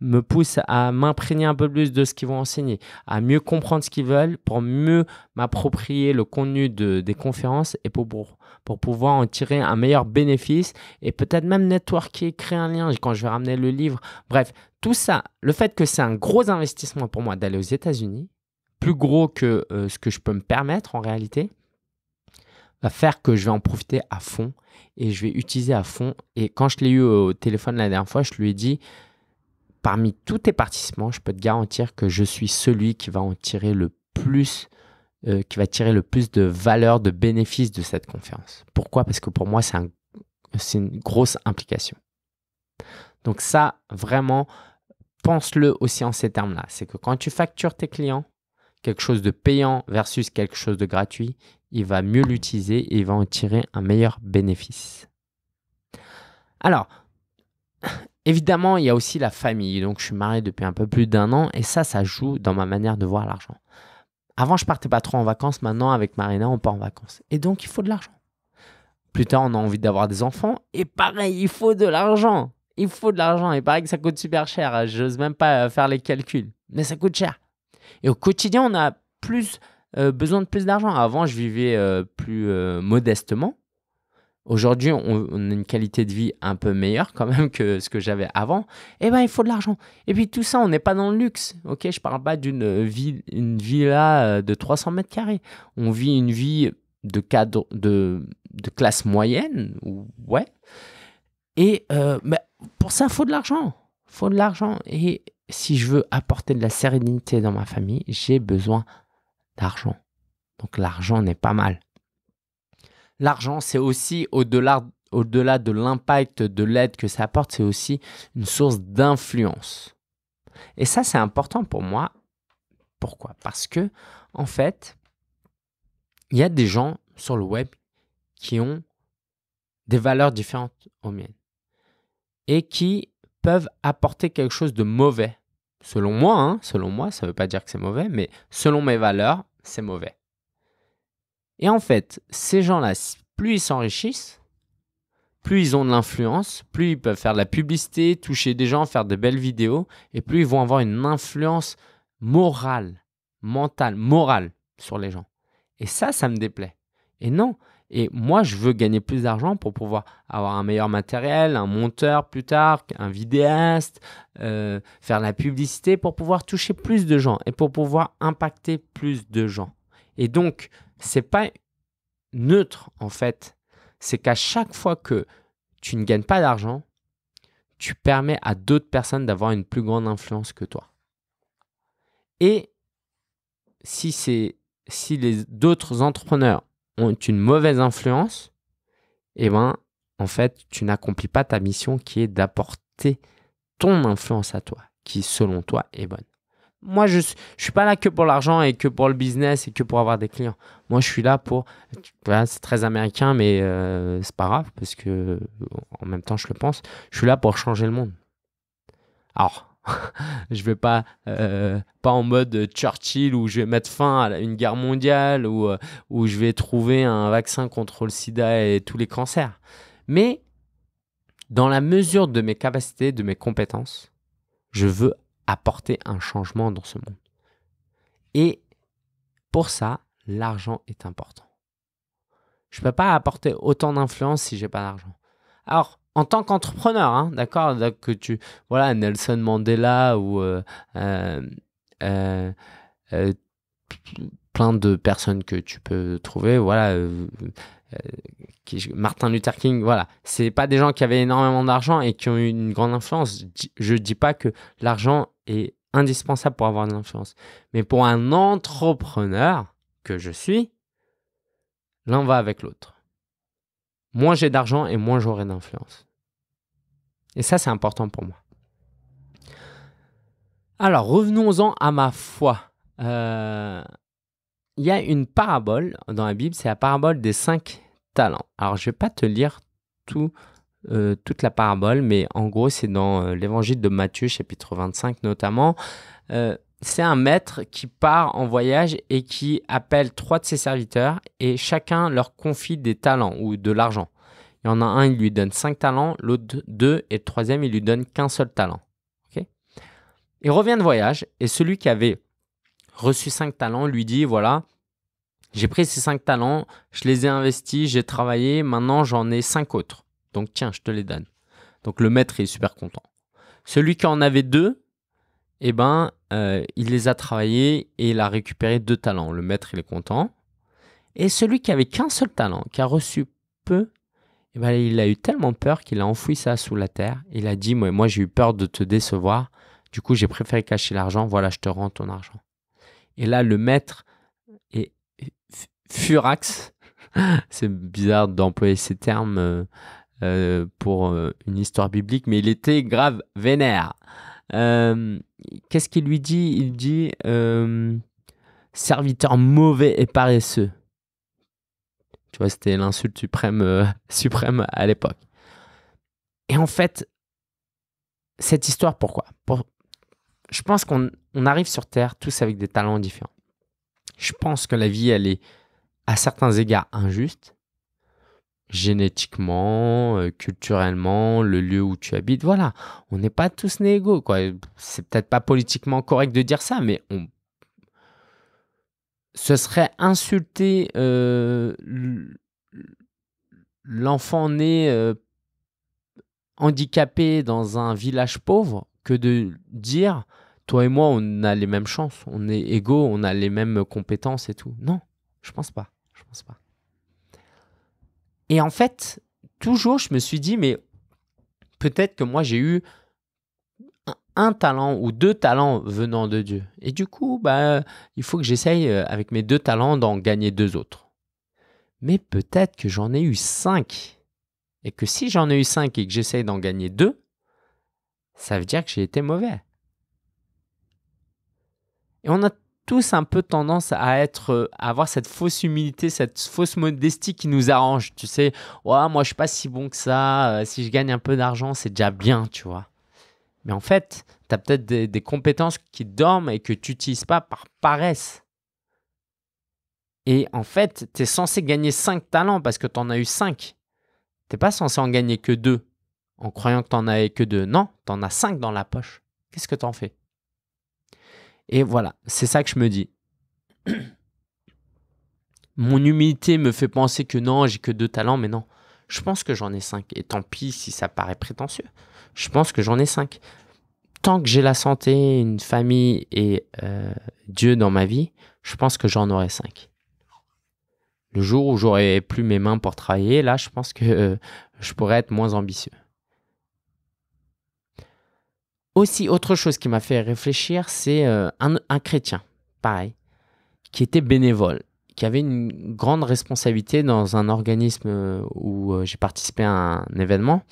me pousse à m'imprégner un peu plus de ce qu'ils vont enseigner, à mieux comprendre ce qu'ils veulent, pour mieux m'approprier le contenu des conférences et pour, pour, pouvoir en tirer un meilleur bénéfice et peut-être même networker, créer un lien quand je vais ramener le livre. Bref, tout ça, le fait que c'est un gros investissement pour moi d'aller aux États-Unis, plus gros que euh, ce que je peux me permettre en réalité, va faire que je vais en profiter à fond et je vais utiliser à fond. Et quand je l'ai eu au téléphone la dernière fois, je lui ai dit, parmi tous tes participants, je peux te garantir que je suis celui qui va en tirer le plus, euh, qui va tirer le plus de valeur, de bénéfices de cette conférence. Pourquoi Parce que pour moi, c'est un, une grosse implication. Donc ça, vraiment, pense-le aussi en ces termes-là. C'est que quand tu factures tes clients, quelque chose de payant versus quelque chose de gratuit, il va mieux l'utiliser et il va en tirer un meilleur bénéfice. Alors, évidemment, il y a aussi la famille. Donc, je suis marié depuis un peu plus d'un an et ça, ça joue dans ma manière de voir l'argent. Avant, je partais pas trop en vacances. Maintenant, avec Marina, on part en vacances. Et donc, il faut de l'argent. Plus tard, on a envie d'avoir des enfants. Et pareil, il faut de l'argent. Il faut de l'argent. Et pareil que ça coûte super cher. n'ose même pas faire les calculs. Mais ça coûte cher. Et au quotidien, on a plus euh, besoin de plus d'argent. Avant, je vivais euh, plus euh, modestement. Aujourd'hui, on, a une qualité de vie un peu meilleure quand même que ce que j'avais avant. Eh ben, il faut de l'argent. Et puis tout ça, on n'est pas dans le luxe. Ok, je parle pas d'une vie, une villa de 300 mètres carrés. On vit une vie de cadre, de, de classe moyenne, ouais. Et ben, pour ça, il faut de l'argent. Il Faut de l'argent. Et si je veux apporter de la sérénité dans ma famille, j'ai besoin d'argent. Donc l'argent n'est pas mal. L'argent, c'est aussi au-delà de l'impact de l'aide que ça apporte, c'est aussi une source d'influence. Et ça, c'est important pour moi. Pourquoi Parce que, en fait, il y a des gens sur le web qui ont des valeurs différentes aux miennes et qui peuvent apporter quelque chose de mauvais. Selon moi, hein, selon moi, ça ne veut pas dire que c'est mauvais, mais selon mes valeurs, c'est mauvais. Et en fait, ces gens-là, plus ils s'enrichissent, plus ils ont de l'influence, plus ils peuvent faire de la publicité, toucher des gens, faire de belles vidéos, et plus ils vont avoir une influence morale, mentale, morale sur les gens. Et ça, ça me déplaît. Et non, et moi, je veux gagner plus d'argent pour pouvoir avoir un meilleur matériel, un monteur plus tard, un vidéaste, euh, faire de la publicité pour pouvoir toucher plus de gens et pour pouvoir impacter plus de gens. Et donc, c'est pas neutre en fait. C'est qu'à chaque fois que tu ne gagnes pas d'argent, tu permets à d'autres personnes d'avoir une plus grande influence que toi. Et si c'est si les d'autres entrepreneurs ont une mauvaise influence, eh ben, en fait, tu n'accomplis pas ta mission qui est d'apporter ton influence à toi, qui selon toi est bonne. Moi, je ne suis pas là que pour l'argent et que pour le business et que pour avoir des clients. Moi, je suis là pour... c'est très américain, mais euh, c'est pas grave, parce que en même temps, je le pense. Je suis là pour changer le monde. Alors, je ne vais pas euh, pas en mode Churchill où je vais mettre fin à une guerre mondiale ou euh, où, je vais trouver un vaccin contre le sida et tous les cancers. Mais dans la mesure de mes capacités, de mes compétences, je veux apporter un changement dans ce monde. Et pour ça, l'argent est important. Je ne peux pas apporter autant d'influence si j'ai pas d'argent. Alors, en tant qu'entrepreneur, hein, d'accord Que tu, voilà, Nelson Mandela ou euh, euh, euh, plein de personnes que tu peux trouver, voilà. Martin Luther King, voilà, c'est pas des gens qui avaient énormément d'argent et qui ont eu une grande influence. Je dis pas que l'argent est indispensable pour avoir une influence. mais pour un entrepreneur que je suis, l'un va avec l'autre moins j'ai d'argent et moins j'aurai d'influence. Et ça, c'est important pour moi. Alors, revenons-en à ma foi. Euh, il y a une parabole dans la Bible, c'est la parabole des cinq talents. Alors, je ne vais pas te lire tout, euh, toute la parabole, mais en gros, c'est dans euh, l'évangile de Matthieu, chapitre 25 notamment c'est un maître qui part en voyage et qui appelle trois de ses serviteurs et chacun leur confie des talents ou de l'argent. Il y en a un, il lui donne cinq talents, l'autre deux et le troisième, il lui donne qu'un seul talent. il revient de voyage et celui qui avait reçu cinq talents lui dit, voilà, j'ai pris ces cinq talents, je les ai investis, j'ai travaillé, maintenant j'en ai cinq autres. Donc tiens, je te les donne. Donc le maître est super content. Celui qui en avait deux, eh ben, euh, il les a travaillés et il a récupéré deux talents. Le maître, il est content. Et celui qui avait qu'un seul talent, qui a reçu peu, eh ben, il a eu tellement peur qu'il a enfoui ça sous la terre. Il a dit, moi, j'ai eu peur de te décevoir. Du coup, j'ai préféré cacher l'argent. Voilà, je te rends ton argent. Et là, le maître est furax. C'est bizarre d'employer ces termes euh, euh, pour une histoire biblique, mais il était grave vénère. Euh, qu'est-ce qu'il lui dit Il dit euh, serviteur mauvais et paresseux. Tu vois, c'était l'insulte suprême, euh, suprême à l'époque. Et en fait, cette histoire, pourquoi Je pense qu'on arrive sur Terre tous avec des talents différents. Je pense que la vie, elle est à certains égards injuste, génétiquement, euh, culturellement, le lieu où tu habites. Voilà, on n'est pas tous nés égaux. Quoi. C'est peut-être pas politiquement correct de dire ça, mais on... ce serait insulter euh, l'enfant né euh, handicapé dans un village pauvre que de dire toi et moi, on a les mêmes chances, on est égaux, on a les mêmes compétences et tout. Non, je pense pas. Je pense pas. Et en fait, toujours, je me suis dit, mais peut-être que moi, j'ai eu un talent ou deux talents venant de Dieu. Et du coup, bah, il faut que j'essaye euh, avec mes deux talents d'en gagner deux autres. Mais peut-être que j'en ai eu cinq. Et que si j'en ai eu cinq et que j'essaye d'en gagner deux, ça veut dire que j'ai été mauvais. Et on a tous un peu tendance à être euh, avoir cette fausse humilité, cette fausse modestie qui nous arrange. Tu sais, ouais, moi je suis pas si bon que ça, euh, si je gagne un peu d'argent, c'est déjà bien, tu vois. Mais en fait, tu as peut-être des, compétences qui dorment et que tu n'utilises pas par paresse. Et en fait, tu es censé gagner 5 talents parce que tu en as eu 5. Tu pas censé en gagner que 2 en croyant que tu en avais que 2. Non, tu en as 5 dans la poche. Qu'est-ce que tu en fais et voilà, c'est ça que je me dis. Mon humilité me fait penser que non, j'ai que deux talents, mais non. Je pense que j'en ai cinq. Et tant pis si ça paraît prétentieux. Je pense que j'en ai cinq. Tant que j'ai la santé, une famille et euh, Dieu dans ma vie, je pense que j'en aurai cinq. Le jour où j'aurai plus mes mains pour travailler, là, je pense que euh, je pourrais être moins ambitieux. Aussi, autre chose qui m'a fait réfléchir, c'est euh, un, chrétien, pareil, qui était bénévole, qui avait une grande responsabilité dans un organisme euh, où euh, j'ai participé à un événement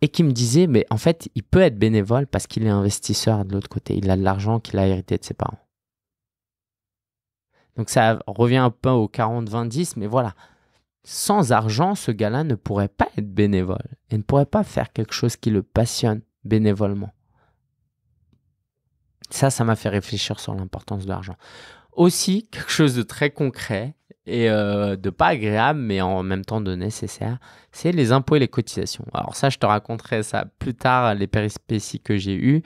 et qui me disait, mais en fait, il peut être bénévole parce qu'il est investisseur de l'autre côté, il a de l'argent qu'il a hérité de ses parents. Donc ça revient un peu au 40-20-10, mais voilà. Sans argent, ce gars-là ne pourrait pas être bénévole et ne pourrait pas faire quelque chose qui le passionne bénévolement. Ça, ça m'a fait réfléchir sur l'importance de l'argent. Aussi, quelque chose de très concret et euh, de pas agréable, mais en même temps de nécessaire, c'est les impôts et les cotisations. Alors ça, je te raconterai ça plus tard, les péripéties que j'ai eues.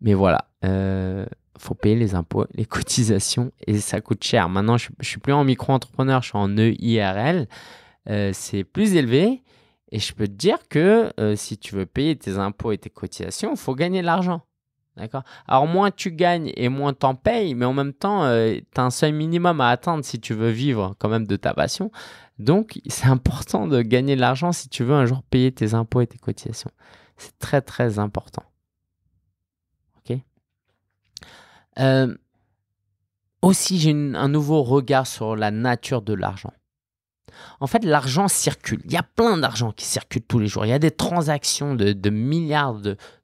Mais voilà, euh, faut payer les impôts, les cotisations, et ça coûte cher. Maintenant, je, ne suis plus en micro-entrepreneur, je suis en EIRL. Euh, c'est plus élevé, et je peux te dire que euh, si tu veux payer tes impôts et tes cotisations, il faut gagner de l'argent. D'accord Alors, moins tu gagnes et moins en payes, mais en même temps, euh, tu as un seuil minimum à atteindre si tu veux vivre quand même de ta passion. Donc, c'est important de gagner de l'argent si tu veux un jour payer tes impôts et tes cotisations. C'est très, très important. OK euh, Aussi, j'ai un nouveau regard sur la nature de l'argent. En fait, l'argent circule. Il y a plein d'argent qui circule tous les jours. Il y a des transactions de, milliards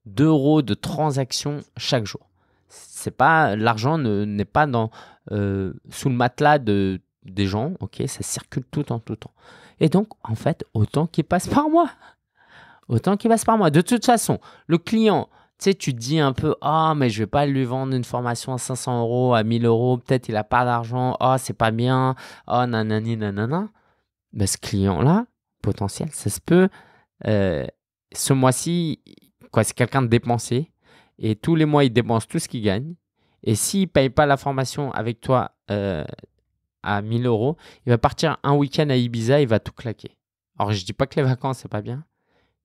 d'euros de, transactions chaque jour. C'est pas l'argent n'est pas dans euh, sous le matelas de, des gens. Ok, ça circule tout en tout temps. Et donc, en fait, autant qui passe par moi, autant qui passe par moi. De toute façon, le client, tu sais, tu dis un peu, ah, mais je vais pas lui vendre une formation à 500 euros, à 1000 euros, peut-être il a pas d'argent, ah, oh, c'est pas bien, oh, nanani, nanana. Bah, ce client-là, potentiel, ça se peut, euh, ce mois-ci, c'est quelqu'un de dépensé, et tous les mois, il dépense tout ce qu'il gagne, et s'il ne paye pas la formation avec toi euh, à 1000 euros, il va partir un week-end à Ibiza, il va tout claquer. Alors, je ne dis pas que les vacances, c'est pas bien,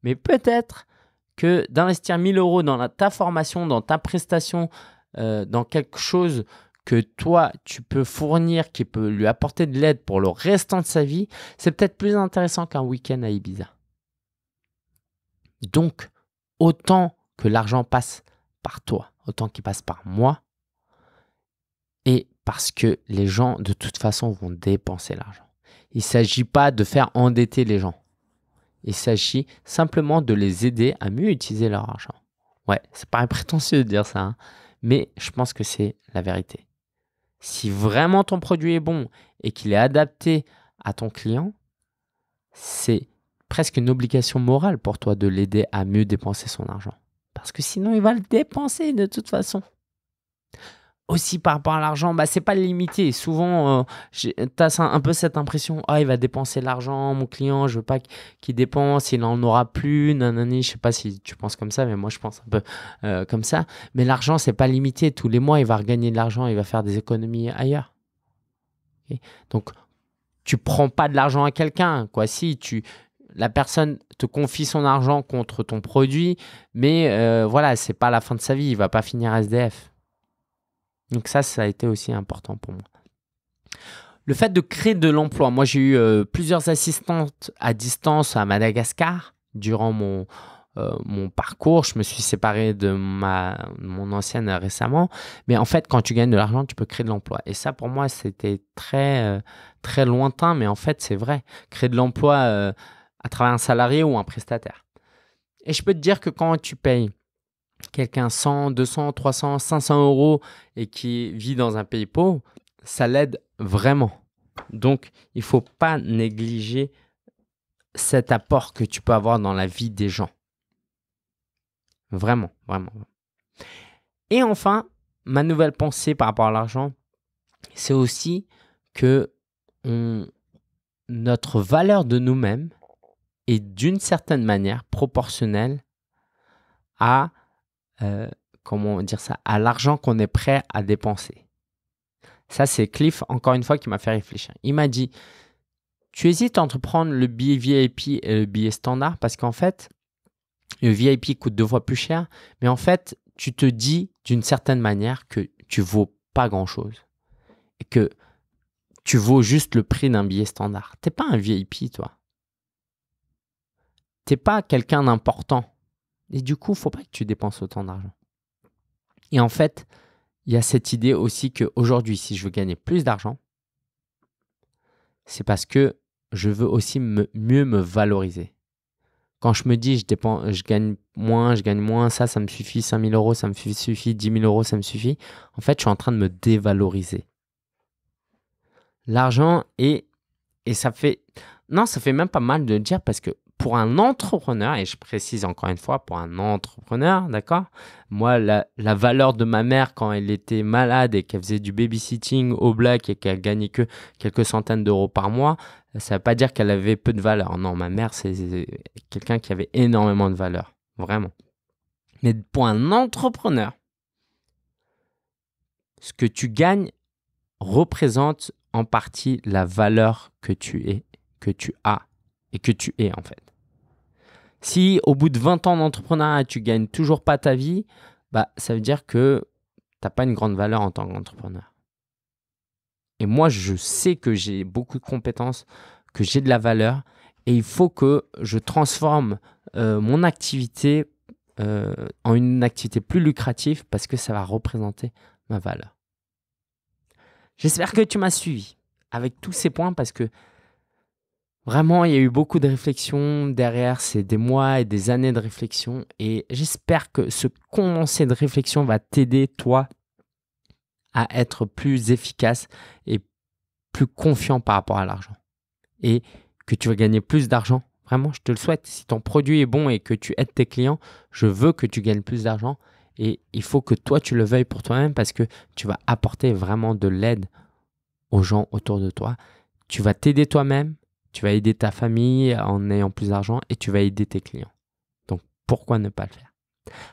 mais peut-être que d'investir 1000 euros dans ta formation, dans ta prestation, euh, dans quelque chose que toi tu peux fournir, qui peut lui apporter de l'aide pour le restant de sa vie, c'est peut-être plus intéressant qu'un week-end à Ibiza. Donc, autant que l'argent passe par toi, autant qu'il passe par moi, et parce que les gens de toute façon vont dépenser l'argent. Il ne s'agit pas de faire endetter les gens. Il s'agit simplement de les aider à mieux utiliser leur argent. Ouais, ça paraît prétentieux de dire ça, hein, mais je pense que c'est la vérité. Si vraiment ton produit est bon et qu'il est adapté à ton client, c'est presque une obligation morale pour toi de l'aider à mieux dépenser son argent. Parce que sinon, il va le dépenser de toute façon aussi par rapport à l'argent, bah, c'est pas limité. Souvent, euh, tu as un, peu cette impression ah, il va dépenser de l'argent, mon client, je veux pas qu'il dépense, il en aura plus, nanani. Je sais pas si tu penses comme ça, mais moi, je pense un peu euh, comme ça. Mais l'argent, c'est pas limité. Tous les mois, il va regagner de l'argent, il va faire des économies ailleurs. Donc, tu prends pas de l'argent à quelqu'un. quoi. Si tu, la personne te confie son argent contre ton produit, mais ce euh, voilà, c'est pas la fin de sa vie, il va pas finir SDF. Donc ça, ça a été aussi important pour moi. Le fait de créer de l'emploi, moi j'ai eu euh, plusieurs assistantes à distance à Madagascar durant mon, euh, mon parcours. Je me suis séparé de ma, mon ancienne récemment. Mais en fait, quand tu gagnes de l'argent, tu peux créer de l'emploi. Et ça, pour moi, c'était très, euh, très lointain. Mais en fait, c'est vrai. Créer de l'emploi à travers un salarié ou un prestataire. Et je peux te dire que quand tu payes quelqu'un 100, 200, 300, 500 euros et qui vit dans un pays pauvre, ça l'aide vraiment. Donc, il ne faut pas négliger cet apport que tu peux avoir dans la vie des gens. Vraiment, vraiment. Et enfin, ma nouvelle pensée par rapport à l'argent, c'est aussi que notre valeur de nous-mêmes est d'une certaine manière proportionnelle à euh, comment dire ça, à l'argent qu'on est prêt à dépenser. Ça, c'est Cliff, encore une fois, qui m'a fait réfléchir. Il m'a dit, tu hésites entre prendre le billet VIP et le billet standard parce qu'en fait, le VIP coûte deux fois plus cher, mais en fait, tu te dis d'une certaine manière que tu vaux pas grand-chose et que tu vaux juste le prix d'un billet standard. T'es pas un VIP, toi. T'es pas quelqu'un d'important. Et du coup, faut pas que tu dépenses autant d'argent. Et en fait, il y a cette idée aussi qu'aujourd'hui, si je veux gagner plus d'argent, c'est parce que je veux aussi mieux me valoriser. Quand je me dis je, dépense, je gagne moins, je gagne moins, ça, ça me suffit, 000 euros, ça me suffit, 10 000 euros, ça me suffit, en fait, je suis en train de me dévaloriser. L'argent est. Et ça fait. Non, ça fait même pas mal de le dire parce que pour un entrepreneur, et je précise encore une fois, pour un entrepreneur, d'accord Moi, la, valeur de ma mère quand elle était malade et qu'elle faisait du babysitting au black et qu'elle gagnait que quelques centaines d'euros par mois, ça ne veut pas dire qu'elle avait peu de valeur. Non, ma mère, c'est quelqu'un qui avait énormément de valeur, vraiment. Mais pour un entrepreneur, ce que tu gagnes représente en partie la valeur que tu es, que tu as et que tu es en fait. Si au bout de 20 ans d'entrepreneuriat, tu gagnes toujours pas ta vie, bah, ça veut dire que tu n'as pas une grande valeur en tant qu'entrepreneur. Et moi, je sais que j'ai beaucoup de compétences, que j'ai de la valeur, et il faut que je transforme euh, mon activité euh, en une activité plus lucrative parce que ça va représenter ma valeur. J'espère que tu m'as suivi avec tous ces points parce que Vraiment, il y a eu beaucoup de réflexions derrière, ces des mois et des années de réflexion. Et j'espère que ce condensé de réflexion va t'aider, toi, à être plus efficace et plus confiant par rapport à l'argent. Et que tu vas gagner plus d'argent. Vraiment, je te le souhaite. Si ton produit est bon et que tu aides tes clients, je veux que tu gagnes plus d'argent. Et il faut que toi, tu le veuilles pour toi-même parce que tu vas apporter vraiment de l'aide aux gens autour de toi. Tu vas t'aider toi-même tu vas aider ta famille en ayant plus d'argent et tu vas aider tes clients. Donc pourquoi ne pas le faire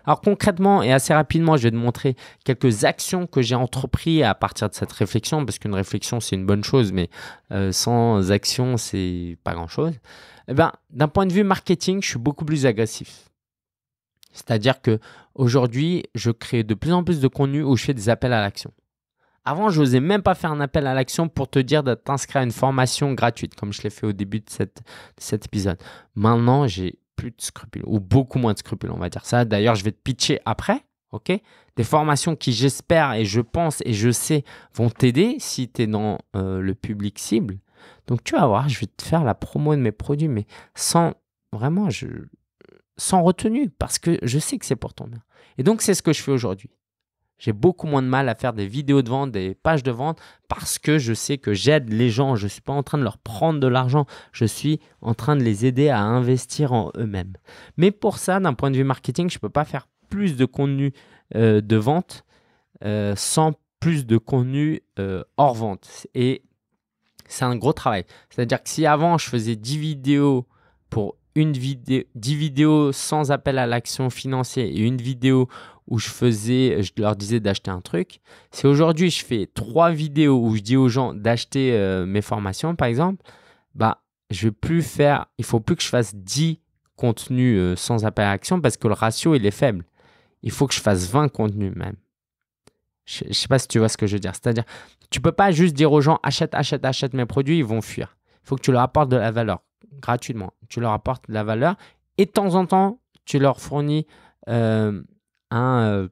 alors concrètement et assez rapidement, je vais te montrer quelques actions que j'ai entreprises à partir de cette réflexion, parce qu'une réflexion c'est une bonne chose, mais euh, sans action c'est pas grand-chose. Eh ben, d'un point de vue marketing, je suis beaucoup plus agressif. C'est-à-dire que aujourd'hui, je crée de plus en plus de contenu où je fais des appels à l'action. Avant, je n'osais même pas faire un appel à l'action pour te dire de t'inscrire à une formation gratuite, comme je l'ai fait au début de, cet épisode. Maintenant, j'ai plus de scrupules, ou beaucoup moins de scrupules, on va dire ça. D'ailleurs, je vais te pitcher après, ok Des formations qui, j'espère, et je pense, et je sais, vont t'aider si tu es dans euh, le public cible. Donc, tu vas voir, je vais te faire la promo de mes produits, mais sans, vraiment, je, sans retenue, parce que je sais que c'est pour ton bien. Et donc, c'est ce que je fais aujourd'hui. J'ai beaucoup moins de mal à faire des vidéos de vente, des pages de vente, parce que je sais que j'aide les gens. Je ne suis pas en train de leur prendre de l'argent. Je suis en train de les aider à investir en eux-mêmes. Mais pour ça, d'un point de vue marketing, je ne peux pas faire plus de contenu euh, de vente euh, sans plus de contenu euh, hors vente. Et c'est un gros travail. C'est-à-dire que si avant, je faisais 10 vidéos pour une vidéo, 10 vidéos sans appel à l'action financière et une vidéo où je faisais, je leur disais d'acheter un truc. Si aujourd'hui je fais trois vidéos où je dis aux gens d'acheter euh, mes formations, par exemple, bah je vais plus faire, il faut plus que je fasse 10 contenus euh, sans appel à l'action parce que le ratio il est faible. Il faut que je fasse 20 contenus même. Je ne sais pas si tu vois ce que je veux dire. C'est-à-dire, tu peux pas juste dire aux gens achète, achète, achète mes produits, ils vont fuir. Il faut que tu leur apportes de la valeur gratuitement. Tu leur apportes de la valeur et de temps en temps, tu leur fournis euh, un. Euh,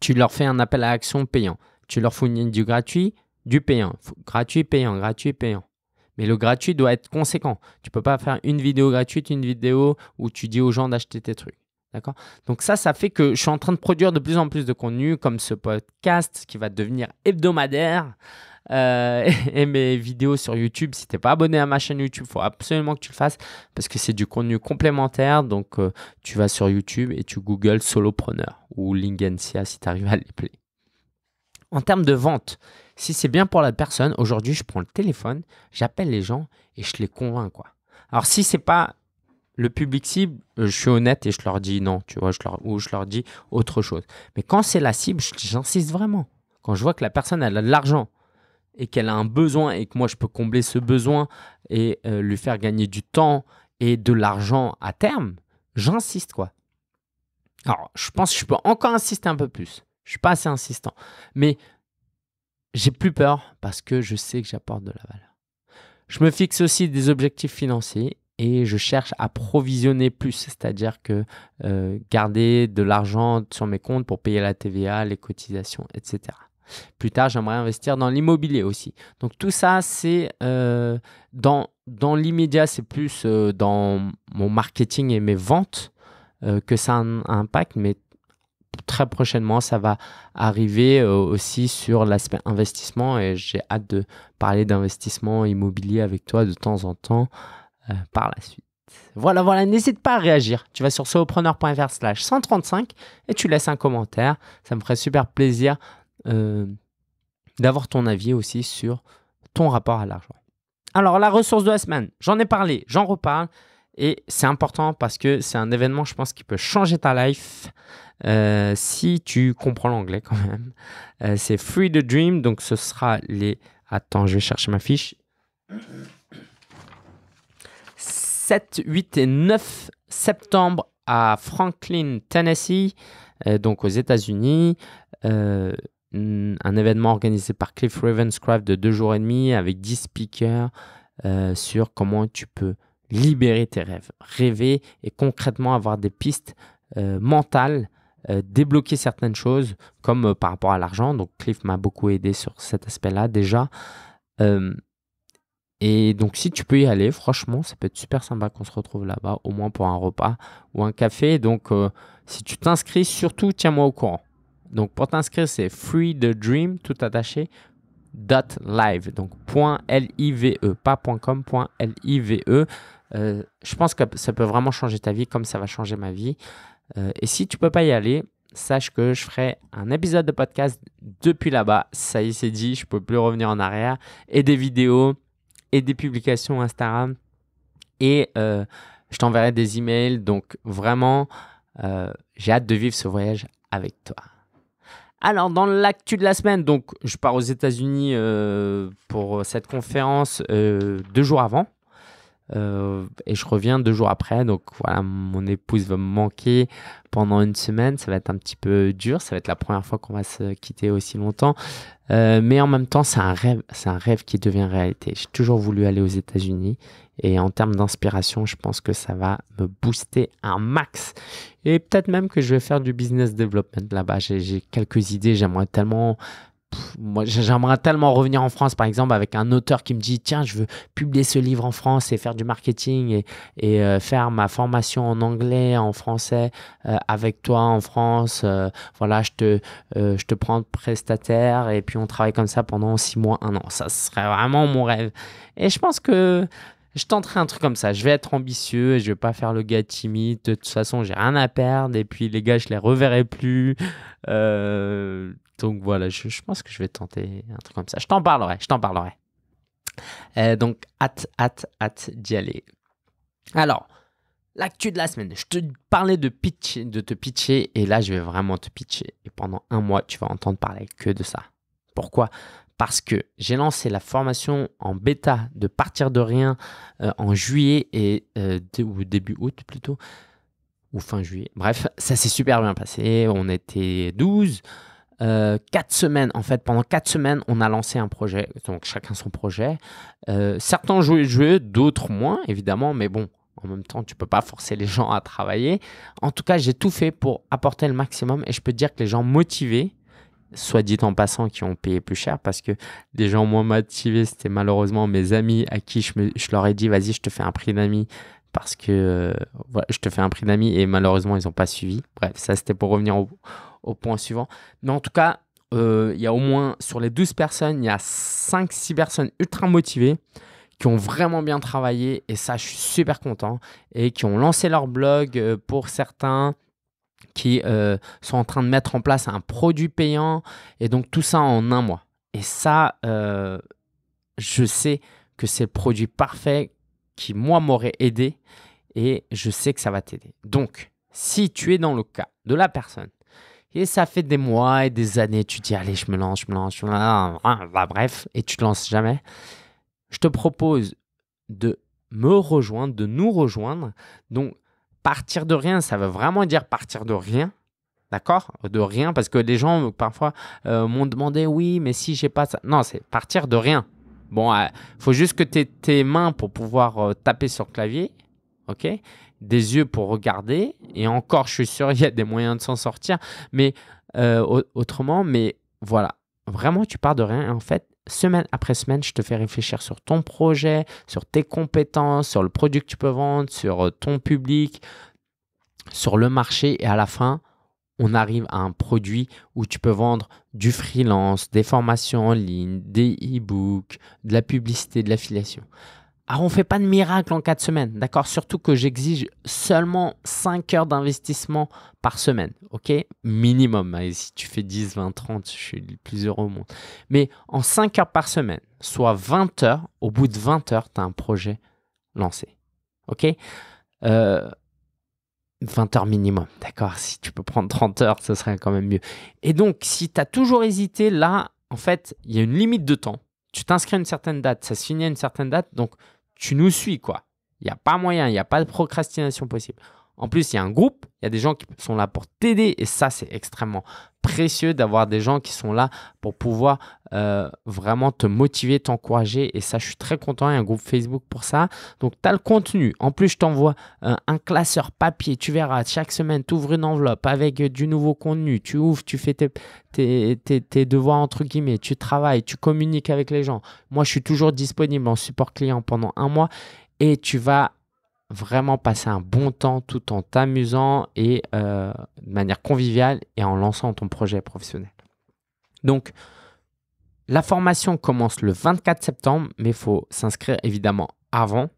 tu leur fais un appel à action payant. Tu leur fournis du gratuit, du payant. Gratuit, payant, gratuit, payant. Mais le gratuit doit être conséquent. Tu ne peux pas faire une vidéo gratuite, une vidéo où tu dis aux gens d'acheter tes trucs. Donc ça, ça fait que je suis en train de produire de plus en plus de contenu, comme ce podcast qui va devenir hebdomadaire. Euh, et mes vidéos sur YouTube. Si t'es pas abonné à ma chaîne YouTube, faut absolument que tu le fasses parce que c'est du contenu complémentaire. Donc, euh, tu vas sur YouTube et tu googles solopreneur ou Lingensia si tu arrives à les En termes de vente, si c'est bien pour la personne, aujourd'hui, je prends le téléphone, j'appelle les gens et je les convainc, quoi. Alors, si c'est pas le public cible, euh, je suis honnête et je leur dis non, tu vois, leur, ou je leur dis autre chose. Mais quand c'est la cible, j'insiste vraiment. Quand je vois que la personne, elle a de l'argent et qu'elle a un besoin et que moi, je peux combler ce besoin et euh, lui faire gagner du temps et de l'argent à terme, j'insiste, quoi. Alors, je pense que je peux encore insister un peu plus. Je suis pas assez insistant. Mais j'ai plus peur parce que je sais que j'apporte de la valeur. Je me fixe aussi des objectifs financiers et je cherche à provisionner plus, c'est-à-dire que euh, garder de l'argent sur mes comptes pour payer la TVA, les cotisations, etc. Plus tard, j'aimerais investir dans l'immobilier aussi. Donc tout ça, c'est euh, dans, dans l'immédiat, c'est plus euh, dans mon marketing et mes ventes que ça a impact, mais très prochainement, ça va arriver aussi sur l'aspect investissement et j'ai hâte de parler d'investissement immobilier avec toi de temps en temps. Euh, par la suite. Voilà, voilà, n'hésite pas à réagir. Tu vas sur solopreneur.fr slash 135 et tu laisses un commentaire. Ça me ferait super plaisir euh, d'avoir ton avis aussi sur ton rapport à l'argent. Alors, la ressource de la semaine, j'en ai parlé, j'en reparle. Et c'est important parce que c'est un événement, je pense, qui peut changer ta life euh, si tu comprends l'anglais quand même. c'est Free the Dream, donc ce sera les... Attends, je vais chercher ma fiche. 7, 8 et 9 septembre à Franklin, Tennessee, euh, donc aux États-Unis. Euh, un événement organisé par Cliff Ravenscraft de deux jours et demi avec 10 speakers euh, sur comment tu peux libérer tes rêves, rêver et concrètement avoir des pistes mentales, débloquer certaines choses comme par rapport à l'argent. Donc Cliff m'a beaucoup aidé sur cet aspect-là déjà. Et donc, si tu peux y aller, franchement, ça peut être super sympa qu'on se retrouve là-bas, au moins pour un repas ou un café. Donc, euh, si tu t'inscris, surtout, tiens-moi au courant. Donc, pour t'inscrire, c'est free the dream, tout attaché, dot live. Donc, point L-I-V-E, pas .com, point L-I-V-E. Euh, je pense que ça peut vraiment changer ta vie comme ça va changer ma vie. Euh, et si tu peux pas y aller, sache que je ferai un épisode de podcast depuis là-bas. Ça y est, c'est dit, je peux plus revenir en arrière. Et des vidéos et des publications Instagram. Et euh, je t'enverrai des emails. Donc vraiment, euh, j'ai hâte de vivre ce voyage avec toi. Alors, dans l'actu de la semaine, donc je pars aux États-Unis euh, pour cette conférence deux jours avant. Euh, et je reviens deux jours après, donc voilà, mon épouse va me manquer pendant une semaine, ça va être un petit peu dur, ça va être la première fois qu'on va se quitter aussi longtemps, euh, mais en même temps, c'est un rêve, c'est un rêve qui devient réalité. J'ai toujours voulu aller aux États-Unis, et en termes d'inspiration, je pense que ça va me booster un max, et peut-être même que je vais faire du business development là-bas. J'ai quelques idées, j'aimerais tellement moi, j'aimerais tellement revenir en France, par exemple, avec un auteur qui me dit tiens, je veux publier ce livre en France et faire du marketing et, euh, faire ma formation en anglais, en français, euh, avec toi en France. Euh, voilà, je te, je te prends prestataire et puis on travaille comme ça pendant six mois, un an. Ça serait vraiment mon rêve. Et je pense que je tenterai un truc comme ça. Je vais être ambitieux et je vais pas faire le gars timide. De toute façon, j'ai rien à perdre. Et puis, les gars, je les reverrai plus. Euh, donc voilà, je, pense que je vais tenter un truc comme ça. Je t'en parlerai, je t'en parlerai. Euh, donc, hâte, hâte, hâte d'y aller. Alors, l'actu de la semaine. Je te parlais de, pitch, de te pitcher et là, je vais vraiment te pitcher. Et pendant un mois, tu vas entendre parler que de ça. Pourquoi parce que j'ai lancé la formation en bêta de partir de rien euh, en juillet et euh, ou début août plutôt, ou fin juillet. Bref, ça s'est super bien passé. On était 12. Euh, quatre semaines, en fait, pendant quatre semaines, on a lancé un projet, donc chacun son projet. Euh, certains jouaient le jeu, d'autres moins, évidemment, mais bon, en même temps, tu peux pas forcer les gens à travailler. En tout cas, j'ai tout fait pour apporter le maximum et je peux dire que les gens motivés, soit dit en passant, qui ont payé plus cher parce que des gens moins motivés, c'était malheureusement mes amis à qui je, leur ai dit, vas-y, je te fais un prix d'amis parce que euh, je te fais un prix d'amis et malheureusement, ils n'ont pas suivi. Bref, ça, c'était pour revenir au, au point suivant. Mais en tout cas, euh, il y a au moins sur les 12 personnes, il y a 5-6 personnes ultra motivées qui ont vraiment bien travaillé et ça, je suis super content et qui ont lancé leur blog euh, pour certains qui euh, sont en train de mettre en place un produit payant et donc tout ça en un mois. Et ça, je sais que c'est le produit parfait qui, moi, m'aurait aidé et je sais que ça va t'aider. Donc, si tu es dans le cas de la personne et ça fait des mois et des années, tu dis, allez, je me lance, je me lance, je me hein, bref, et tu te lances jamais. Je te propose de me rejoindre, de nous rejoindre. Donc, partir de rien, ça veut vraiment dire partir de rien. D'accord De rien, parce que les gens parfois euh, m'ont demandé, oui, mais si j'ai pas ça. Non, c'est partir de rien. Bon, il euh, faut juste que tu aies tes mains pour pouvoir euh, taper sur le clavier OK Des yeux pour regarder. Et encore, je suis sûr, il y a des moyens de s'en sortir. Mais euh, autrement, mais voilà. Vraiment, tu pars de rien. en fait, semaine après semaine, je te fais réfléchir sur ton projet, sur tes compétences, sur le produit que tu peux vendre, sur euh, ton public, sur le marché. Et à la fin, on arrive à un produit où tu peux vendre du freelance, des formations en ligne, des e-books, de la publicité, de l'affiliation. Alors, ah, on fait pas de miracle en 4 semaines, d'accord Surtout que j'exige seulement 5 heures d'investissement par semaine, ok Minimum. si tu fais 10, 20, 30, je suis le plus heureux au monde. Mais en 5 heures par semaine, soit 20 heures, au bout de 20 heures, tu as un projet lancé, ok 20 euh, heures minimum, d'accord Si tu peux prendre 30 heures, ce serait quand même mieux. Et donc, si tu as toujours hésité, là, en fait, il y a une limite de temps tu t'inscris à une certaine date, ça se finit à une certaine date, donc tu nous suis, quoi. Il n'y a pas moyen, il n'y a pas de procrastination possible. En plus, il y a un groupe, il y a des gens qui sont là pour t'aider et ça, c'est extrêmement précieux d'avoir des gens qui sont là pour pouvoir euh, vraiment te motiver, t'encourager et ça, je suis très content. Il y a un groupe Facebook pour ça. Donc, tu as le contenu. En plus, je t'envoie euh, un classeur papier. Tu verras, chaque semaine, tu ouvres une enveloppe avec euh, du nouveau contenu. Tu ouvres, tu fais tes, tes, devoirs, entre guillemets. Tu travailles, tu communiques avec les gens. Moi, je suis toujours disponible en support client pendant un mois et tu vas vraiment passer un bon temps tout en t'amusant et euh, de manière conviviale et en lançant ton projet professionnel. Donc, la formation commence le 24 septembre, mais il faut s'inscrire évidemment avant.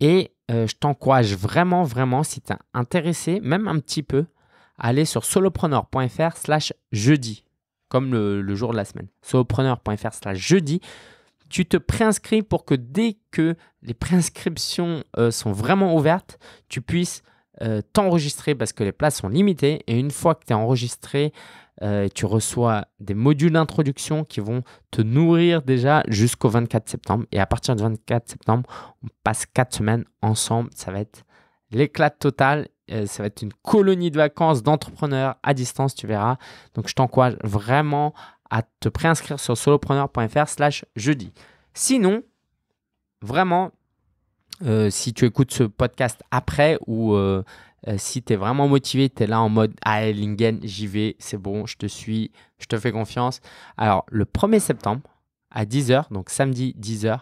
Et euh, je t'encourage vraiment, vraiment, si tu es intéressé, même un petit peu, aller sur solopreneur.fr slash jeudi, comme le, le, jour de la semaine. solopreneur.fr slash jeudi tu te préinscris pour que dès que les préinscriptions euh, sont vraiment ouvertes, tu puisses euh, t'enregistrer parce que les places sont limitées. Et une fois que tu es enregistré, euh, tu reçois des modules d'introduction qui vont te nourrir déjà jusqu'au 24 septembre. Et à partir du 24 septembre, on passe quatre semaines ensemble. Ça va être l'éclat total. ça va être une colonie de vacances d'entrepreneurs à distance, tu verras. Donc je t'encourage vraiment à te préinscrire sur solopreneur.fr slash jeudi. Sinon, vraiment, euh, si tu écoutes ce podcast après ou euh, euh, si tu es vraiment motivé, tu es là en mode Allez, ah, Lingen, j'y vais, c'est bon, je te suis, je te fais confiance. Alors, le 1er septembre, à 10h, donc samedi 10h,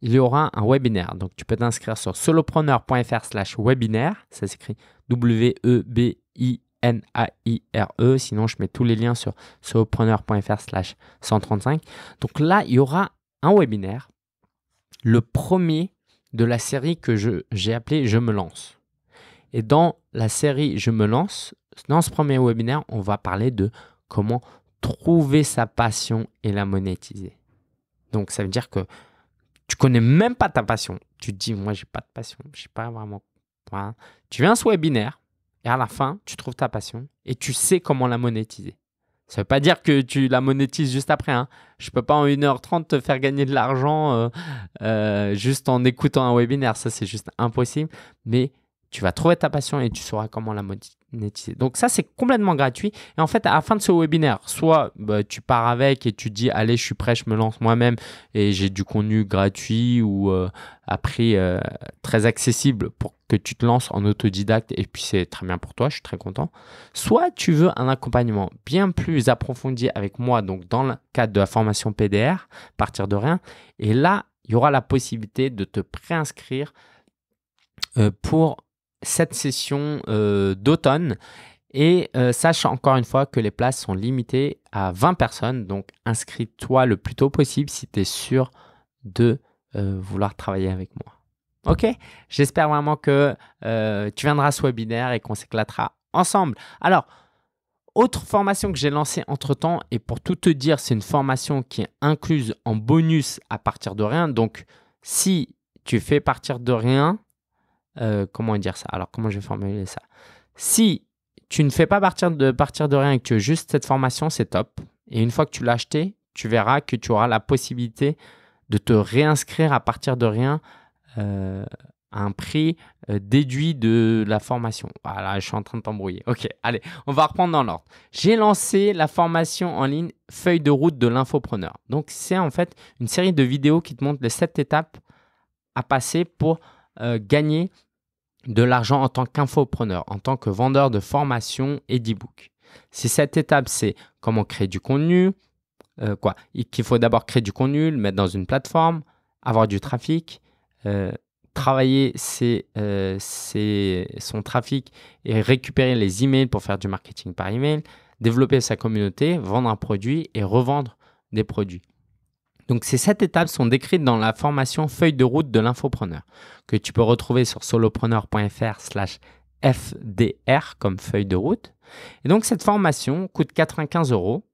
il y aura un webinaire. Donc, tu peux t'inscrire sur solopreneur.fr/slash webinaire. Ça s'écrit w e b i N-A-I-R-E. Sinon, je mets tous les liens sur sopreneur.fr slash 135. Donc là, il y aura un webinaire, le premier de la série que j'ai appelé Je me lance. Et dans la série Je me lance, dans ce premier webinaire, on va parler de comment trouver sa passion et la monétiser. Donc ça veut dire que tu connais même pas ta passion. Tu te dis, moi, j'ai pas de passion, je sais pas vraiment. Tu viens à ce webinaire, et à la fin, tu trouves ta passion et tu sais comment la monétiser. Ça ne veut pas dire que tu la monétises juste après. Hein. Je ne peux pas en 1h30 te faire gagner de l'argent euh, euh, juste en écoutant un webinaire. Ça, c'est juste impossible. Mais tu vas trouver ta passion et tu sauras comment la monétiser. Donc ça, c'est complètement gratuit. Et en fait, à la fin de ce webinaire, soit bah, tu pars avec et tu dis, allez, je suis prêt, je me lance moi-même et j'ai du contenu gratuit ou euh, à prix euh, très accessible pour que tu te lances en autodidacte et puis c'est très bien pour toi, je suis très content. Soit tu veux un accompagnement bien plus approfondi avec moi, donc dans le cadre de la formation PDR, partir de rien. Et là, il y aura la possibilité de te préinscrire euh, pour cette session euh, d'automne. Et euh, sache encore une fois que les places sont limitées à 20 personnes, donc inscris-toi le plus tôt possible si tu es sûr de euh, vouloir travailler avec moi. Ok J'espère vraiment que tu viendras à ce webinaire et qu'on s'éclatera ensemble. Alors, autre formation que j'ai lancée entre-temps, et pour tout te dire, c'est une formation qui est incluse en bonus à partir de rien. Donc, si tu fais partir de rien, euh, comment dire ça Alors, comment je vais formuler ça Si tu ne fais pas partir de, partir de rien et que tu veux juste cette formation, c'est top. Et une fois que tu l'as acheté, tu verras que tu auras la possibilité de te réinscrire à partir de rien euh, à un prix euh, déduit de la formation. Voilà, je suis en train de t'embrouiller. Ok, allez, on va reprendre dans l'ordre. J'ai lancé la formation en ligne Feuille de route de l'infopreneur. Donc, c'est en fait une série de vidéos qui te montrent les sept étapes à passer pour gagner de l'argent en tant qu'infopreneur, en tant que vendeur de formation et d'e-book. Si cette étape, c'est comment créer du contenu, euh, quoi, qu'il faut d'abord créer du contenu, le mettre dans une plateforme, avoir du trafic, euh, travailler euh, son trafic et récupérer les emails pour faire du marketing par email, développer sa communauté, vendre un produit et revendre des produits. Donc ces sept étapes sont décrites dans la formation feuille de route de l'infopreneur, que tu peux retrouver sur solopreneur.fr slash FDR comme feuille de route. Et donc cette formation coûte 95 euros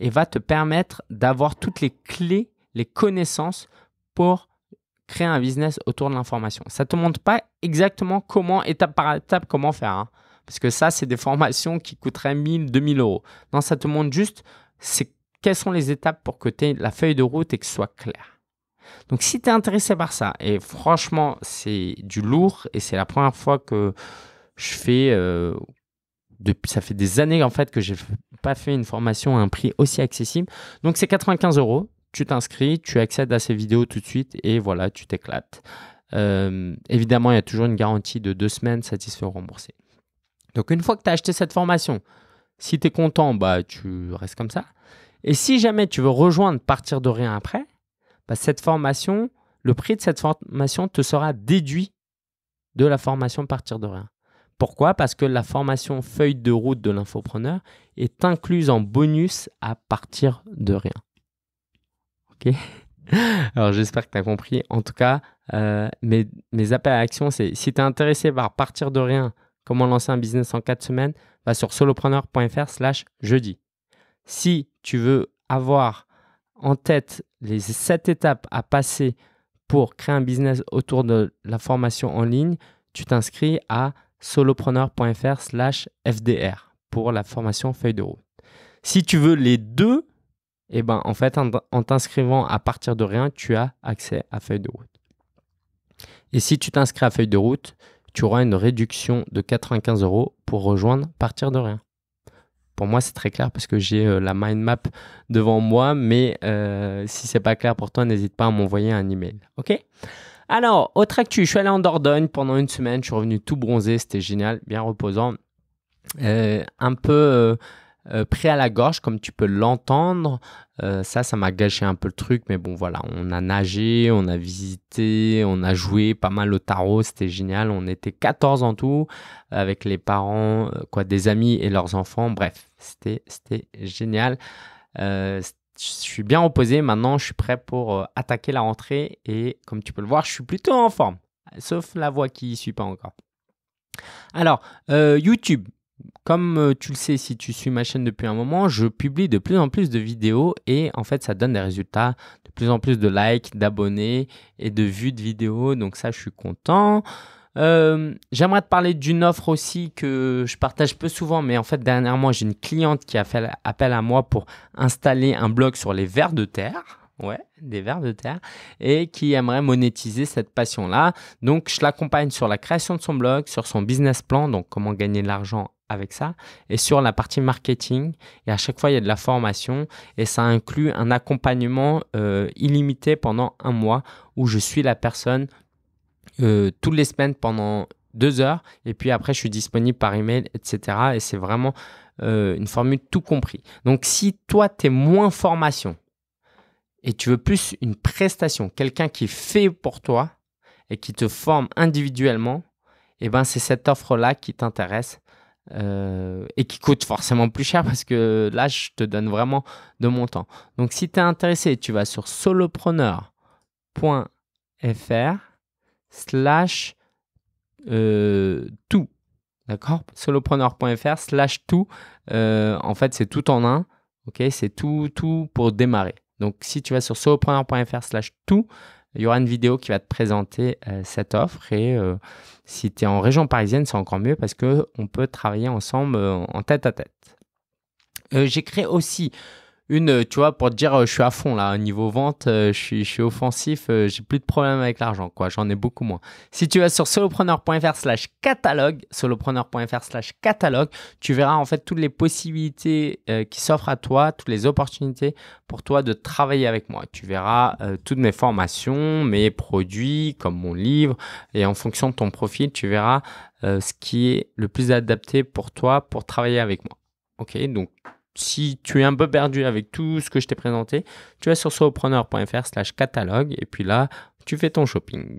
et va te permettre d'avoir toutes les clés, les connaissances pour créer un business autour de l'information. Ça ne te montre pas exactement comment, étape par étape, comment faire. Hein, parce que ça, c'est des formations qui coûteraient 1000, 2000 euros. Non, ça te montre juste c'est quelles sont les étapes pour que tu la feuille de route et que ce soit clair. Donc si tu es intéressé par ça, et franchement c'est du lourd, et c'est la première fois que je fais, euh, depuis, ça fait des années en fait que je n'ai pas fait une formation à un prix aussi accessible. Donc c'est 95 euros, tu t'inscris, tu accèdes à ces vidéos tout de suite, et voilà, tu t'éclates. Euh, évidemment, il y a toujours une garantie de deux semaines satisfait ou remboursé. Donc une fois que tu as acheté cette formation, si tu es content, bah, tu restes comme ça. Et si jamais tu veux rejoindre Partir de rien après, bah, cette formation, le prix de cette formation te sera déduit de la formation Partir de rien. Pourquoi Parce que la formation feuille de route de l'infopreneur est incluse en bonus à partir de rien. Ok Alors j'espère que tu as compris. En tout cas, euh, mes, appels à action, c'est si tu es intéressé par partir de rien, comment lancer un business en 4 semaines, va sur solopreneur.fr slash jeudi. Si tu veux avoir en tête les sept étapes à passer pour créer un business autour de la formation en ligne, tu t'inscris à solopreneur.fr slash FDR pour la formation feuille de route. Si tu veux les deux, eh ben, en fait, en t'inscrivant à partir de rien, tu as accès à feuille de route. Et si tu t'inscris à feuille de route, tu auras une réduction de 95 euros pour rejoindre partir de rien pour moi, c'est très clair parce que j'ai euh, la mind map devant moi. Mais si euh, si c'est pas clair pour toi, n'hésite pas à m'envoyer un email. Ok Alors, autre actu, je suis allé en Dordogne pendant une semaine. Je suis revenu tout bronzé. C'était génial, bien reposant. Euh, un peu euh, « Prêt à la gorge, comme tu peux l'entendre. Euh, ça, ça m'a gâché un peu le truc, mais bon, voilà, on a nagé, on a visité, on a joué pas mal au tarot, c'était génial. On était 14 en tout, avec les parents, euh, quoi, des amis et leurs enfants. Bref, c'était, génial. je suis bien reposé, maintenant je suis prêt pour attaquer la rentrée et comme tu peux le voir, je suis plutôt en forme, sauf la voix qui ne suit pas encore. Alors, YouTube, comme euh, tu le sais si tu suis ma chaîne depuis un moment, je publie de plus en plus de vidéos et en fait ça donne des résultats, de plus en plus de likes, d'abonnés et de vues de vidéos. Donc ça je suis content. Euh, j'aimerais te parler d'une offre aussi que je partage peu souvent, mais en fait dernièrement j'ai une cliente qui a fait appel à moi pour installer un blog sur les vers de terre. Ouais, des vers de terre et qui aimerait monétiser cette passion-là. Donc, je l'accompagne sur la création de son blog, sur son business plan, donc comment gagner de l'argent avec ça. Et sur la partie marketing, et à chaque fois, il y a de la formation et ça inclut un accompagnement euh, illimité pendant un mois où je suis la personne euh, toutes les semaines pendant deux heures et puis après, je suis disponible par email, etc. Et c'est vraiment euh, une formule tout compris. Donc, si toi, tu es moins formation et tu veux plus une prestation, quelqu'un qui fait pour toi et qui te forme individuellement, et eh ben, c'est cette offre-là qui t'intéresse euh, et qui coûte forcément plus cher parce que là, je te donne vraiment de mon temps. Donc, si tu es intéressé, tu vas sur solopreneur.fr euh, slash tout. D'accord Solopreneur.fr slash tout. en fait, c'est tout en un. Ok C'est tout, tout pour démarrer. Donc, si tu vas sur solopreneur.fr slash tout, il y aura une vidéo qui va te présenter euh, cette offre. Et euh, si tu es en région parisienne, c'est encore mieux parce qu'on peut travailler ensemble euh, en tête à tête. J'ai créé aussi une, euh, tu vois, pour te dire, euh, je suis à fond là, niveau vente, euh, je suis, je offensif, j'ai plus de problèmes avec l'argent, quoi, j'en ai beaucoup moins. Si tu vas sur solopreneur.fr slash catalogue, solopreneur.fr slash catalogue, tu verras en fait toutes les possibilités qui s'offrent à toi, toutes les opportunités pour toi de travailler avec moi. Tu verras toutes mes formations, mes produits, comme mon livre, et en fonction de ton profil, tu verras ce qui est le plus adapté pour toi pour travailler avec moi. Ok, donc si tu es un peu perdu avec tout ce que je t'ai présenté, tu vas sur surpreneur.fr slash catalogue et puis là, tu fais ton shopping.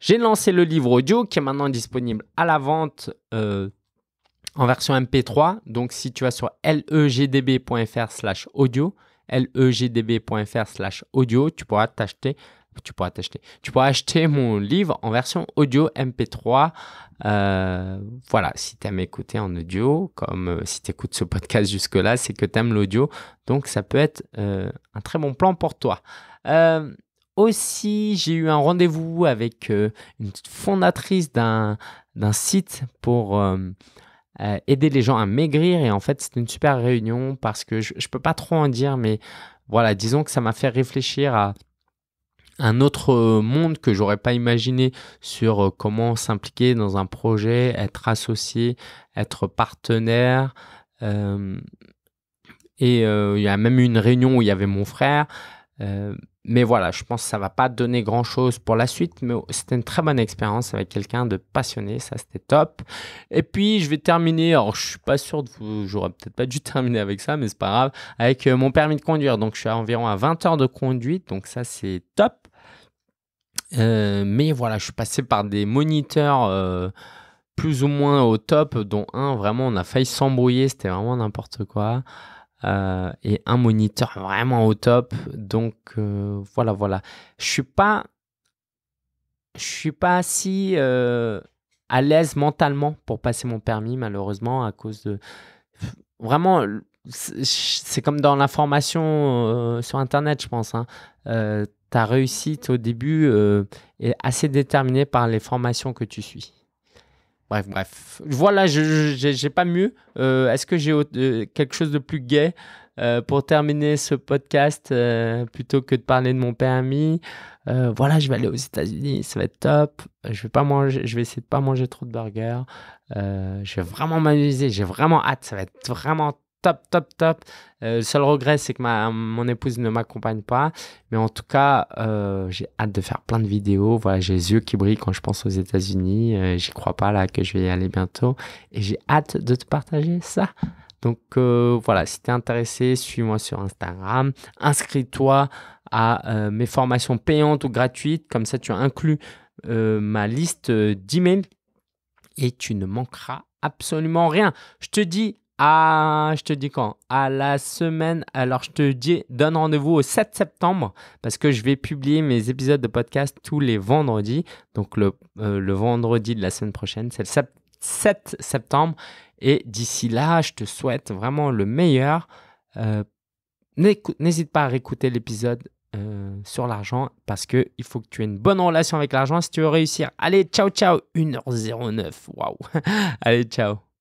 J'ai lancé le livre audio qui est maintenant disponible à la vente euh, en version MP3. Donc si tu vas sur legdb.fr slash audio, legdb.fr slash audio, tu pourras t'acheter tu pourras t'acheter. Tu pourras acheter mon livre en version audio MP3. Euh, voilà, si tu aimes écouter en audio, comme euh, si tu écoutes ce podcast jusque-là, c'est que tu aimes l'audio. Donc, ça peut être euh, un très bon plan pour toi. aussi, j'ai eu un rendez-vous avec une fondatrice d'un, d'un site pour... aider les gens à maigrir et en fait c'est une super réunion parce que je, ne peux pas trop en dire mais voilà disons que ça m'a fait réfléchir à un autre euh, monde que j'aurais pas imaginé sur euh, comment s'impliquer dans un projet, être associé, être partenaire. Euh, et il y a même eu une réunion où il y avait mon frère, euh, mais voilà, je pense que ça ne va pas donner grand chose pour la suite, mais c'était une très bonne expérience avec quelqu'un de passionné, ça c'était top. Et puis je vais terminer, alors je suis pas sûr de j'aurais peut-être pas dû terminer avec ça, mais c'est pas grave, avec euh, mon permis de conduire. Donc je suis à environ à 20 heures de conduite, donc ça c'est top. Euh, mais voilà, je suis passé par des moniteurs plus ou moins au top, dont un vraiment on a failli s'embrouiller, c'était vraiment n'importe quoi. Euh, et un moniteur vraiment au top. Donc euh, voilà, voilà. Je suis pas, je suis pas si euh, à l'aise mentalement pour passer mon permis malheureusement à cause de vraiment. C'est comme dans l'information sur internet, je pense. Hein. ta réussite au début est assez déterminée par les formations que tu suis. Bref, bref. Voilà, je n'ai pas mieux. Euh, est-ce que j'ai euh, quelque chose de plus gai euh, pour terminer ce podcast plutôt que de parler de mon permis Voilà, je vais aller aux États-Unis, ça va être top. Je vais, pas manger, je vais essayer de pas manger trop de burgers. je vais vraiment m'amuser, j'ai vraiment hâte, ça va être vraiment top, top, top. Euh, le seul regret, c'est que mon épouse ne m'accompagne pas. Mais en tout cas, euh, j'ai hâte de faire plein de vidéos. Voilà, j'ai les yeux qui brillent quand je pense aux États-Unis. Euh, j'y crois pas là que je vais y aller bientôt. Et j'ai hâte de te partager ça. Donc voilà, si es intéressé, suis-moi sur Instagram. Inscris-toi à mes formations payantes ou gratuites. Comme ça, tu inclus ma liste d'emails et tu ne manqueras absolument rien. Je te dis ah, je te dis quand À la semaine. Alors, je te dis, donne rendez-vous au 7 septembre parce que je vais publier mes épisodes de podcast tous les vendredis. Donc, le, euh, le vendredi de la semaine prochaine, c'est le 7 septembre. Et d'ici là, je te souhaite vraiment le meilleur. Euh, n'hésite pas à réécouter l'épisode euh, sur l'argent parce que il faut que tu aies une bonne relation avec l'argent si tu veux réussir. Allez, ciao, ciao, 1h09. Waouh. Allez, ciao.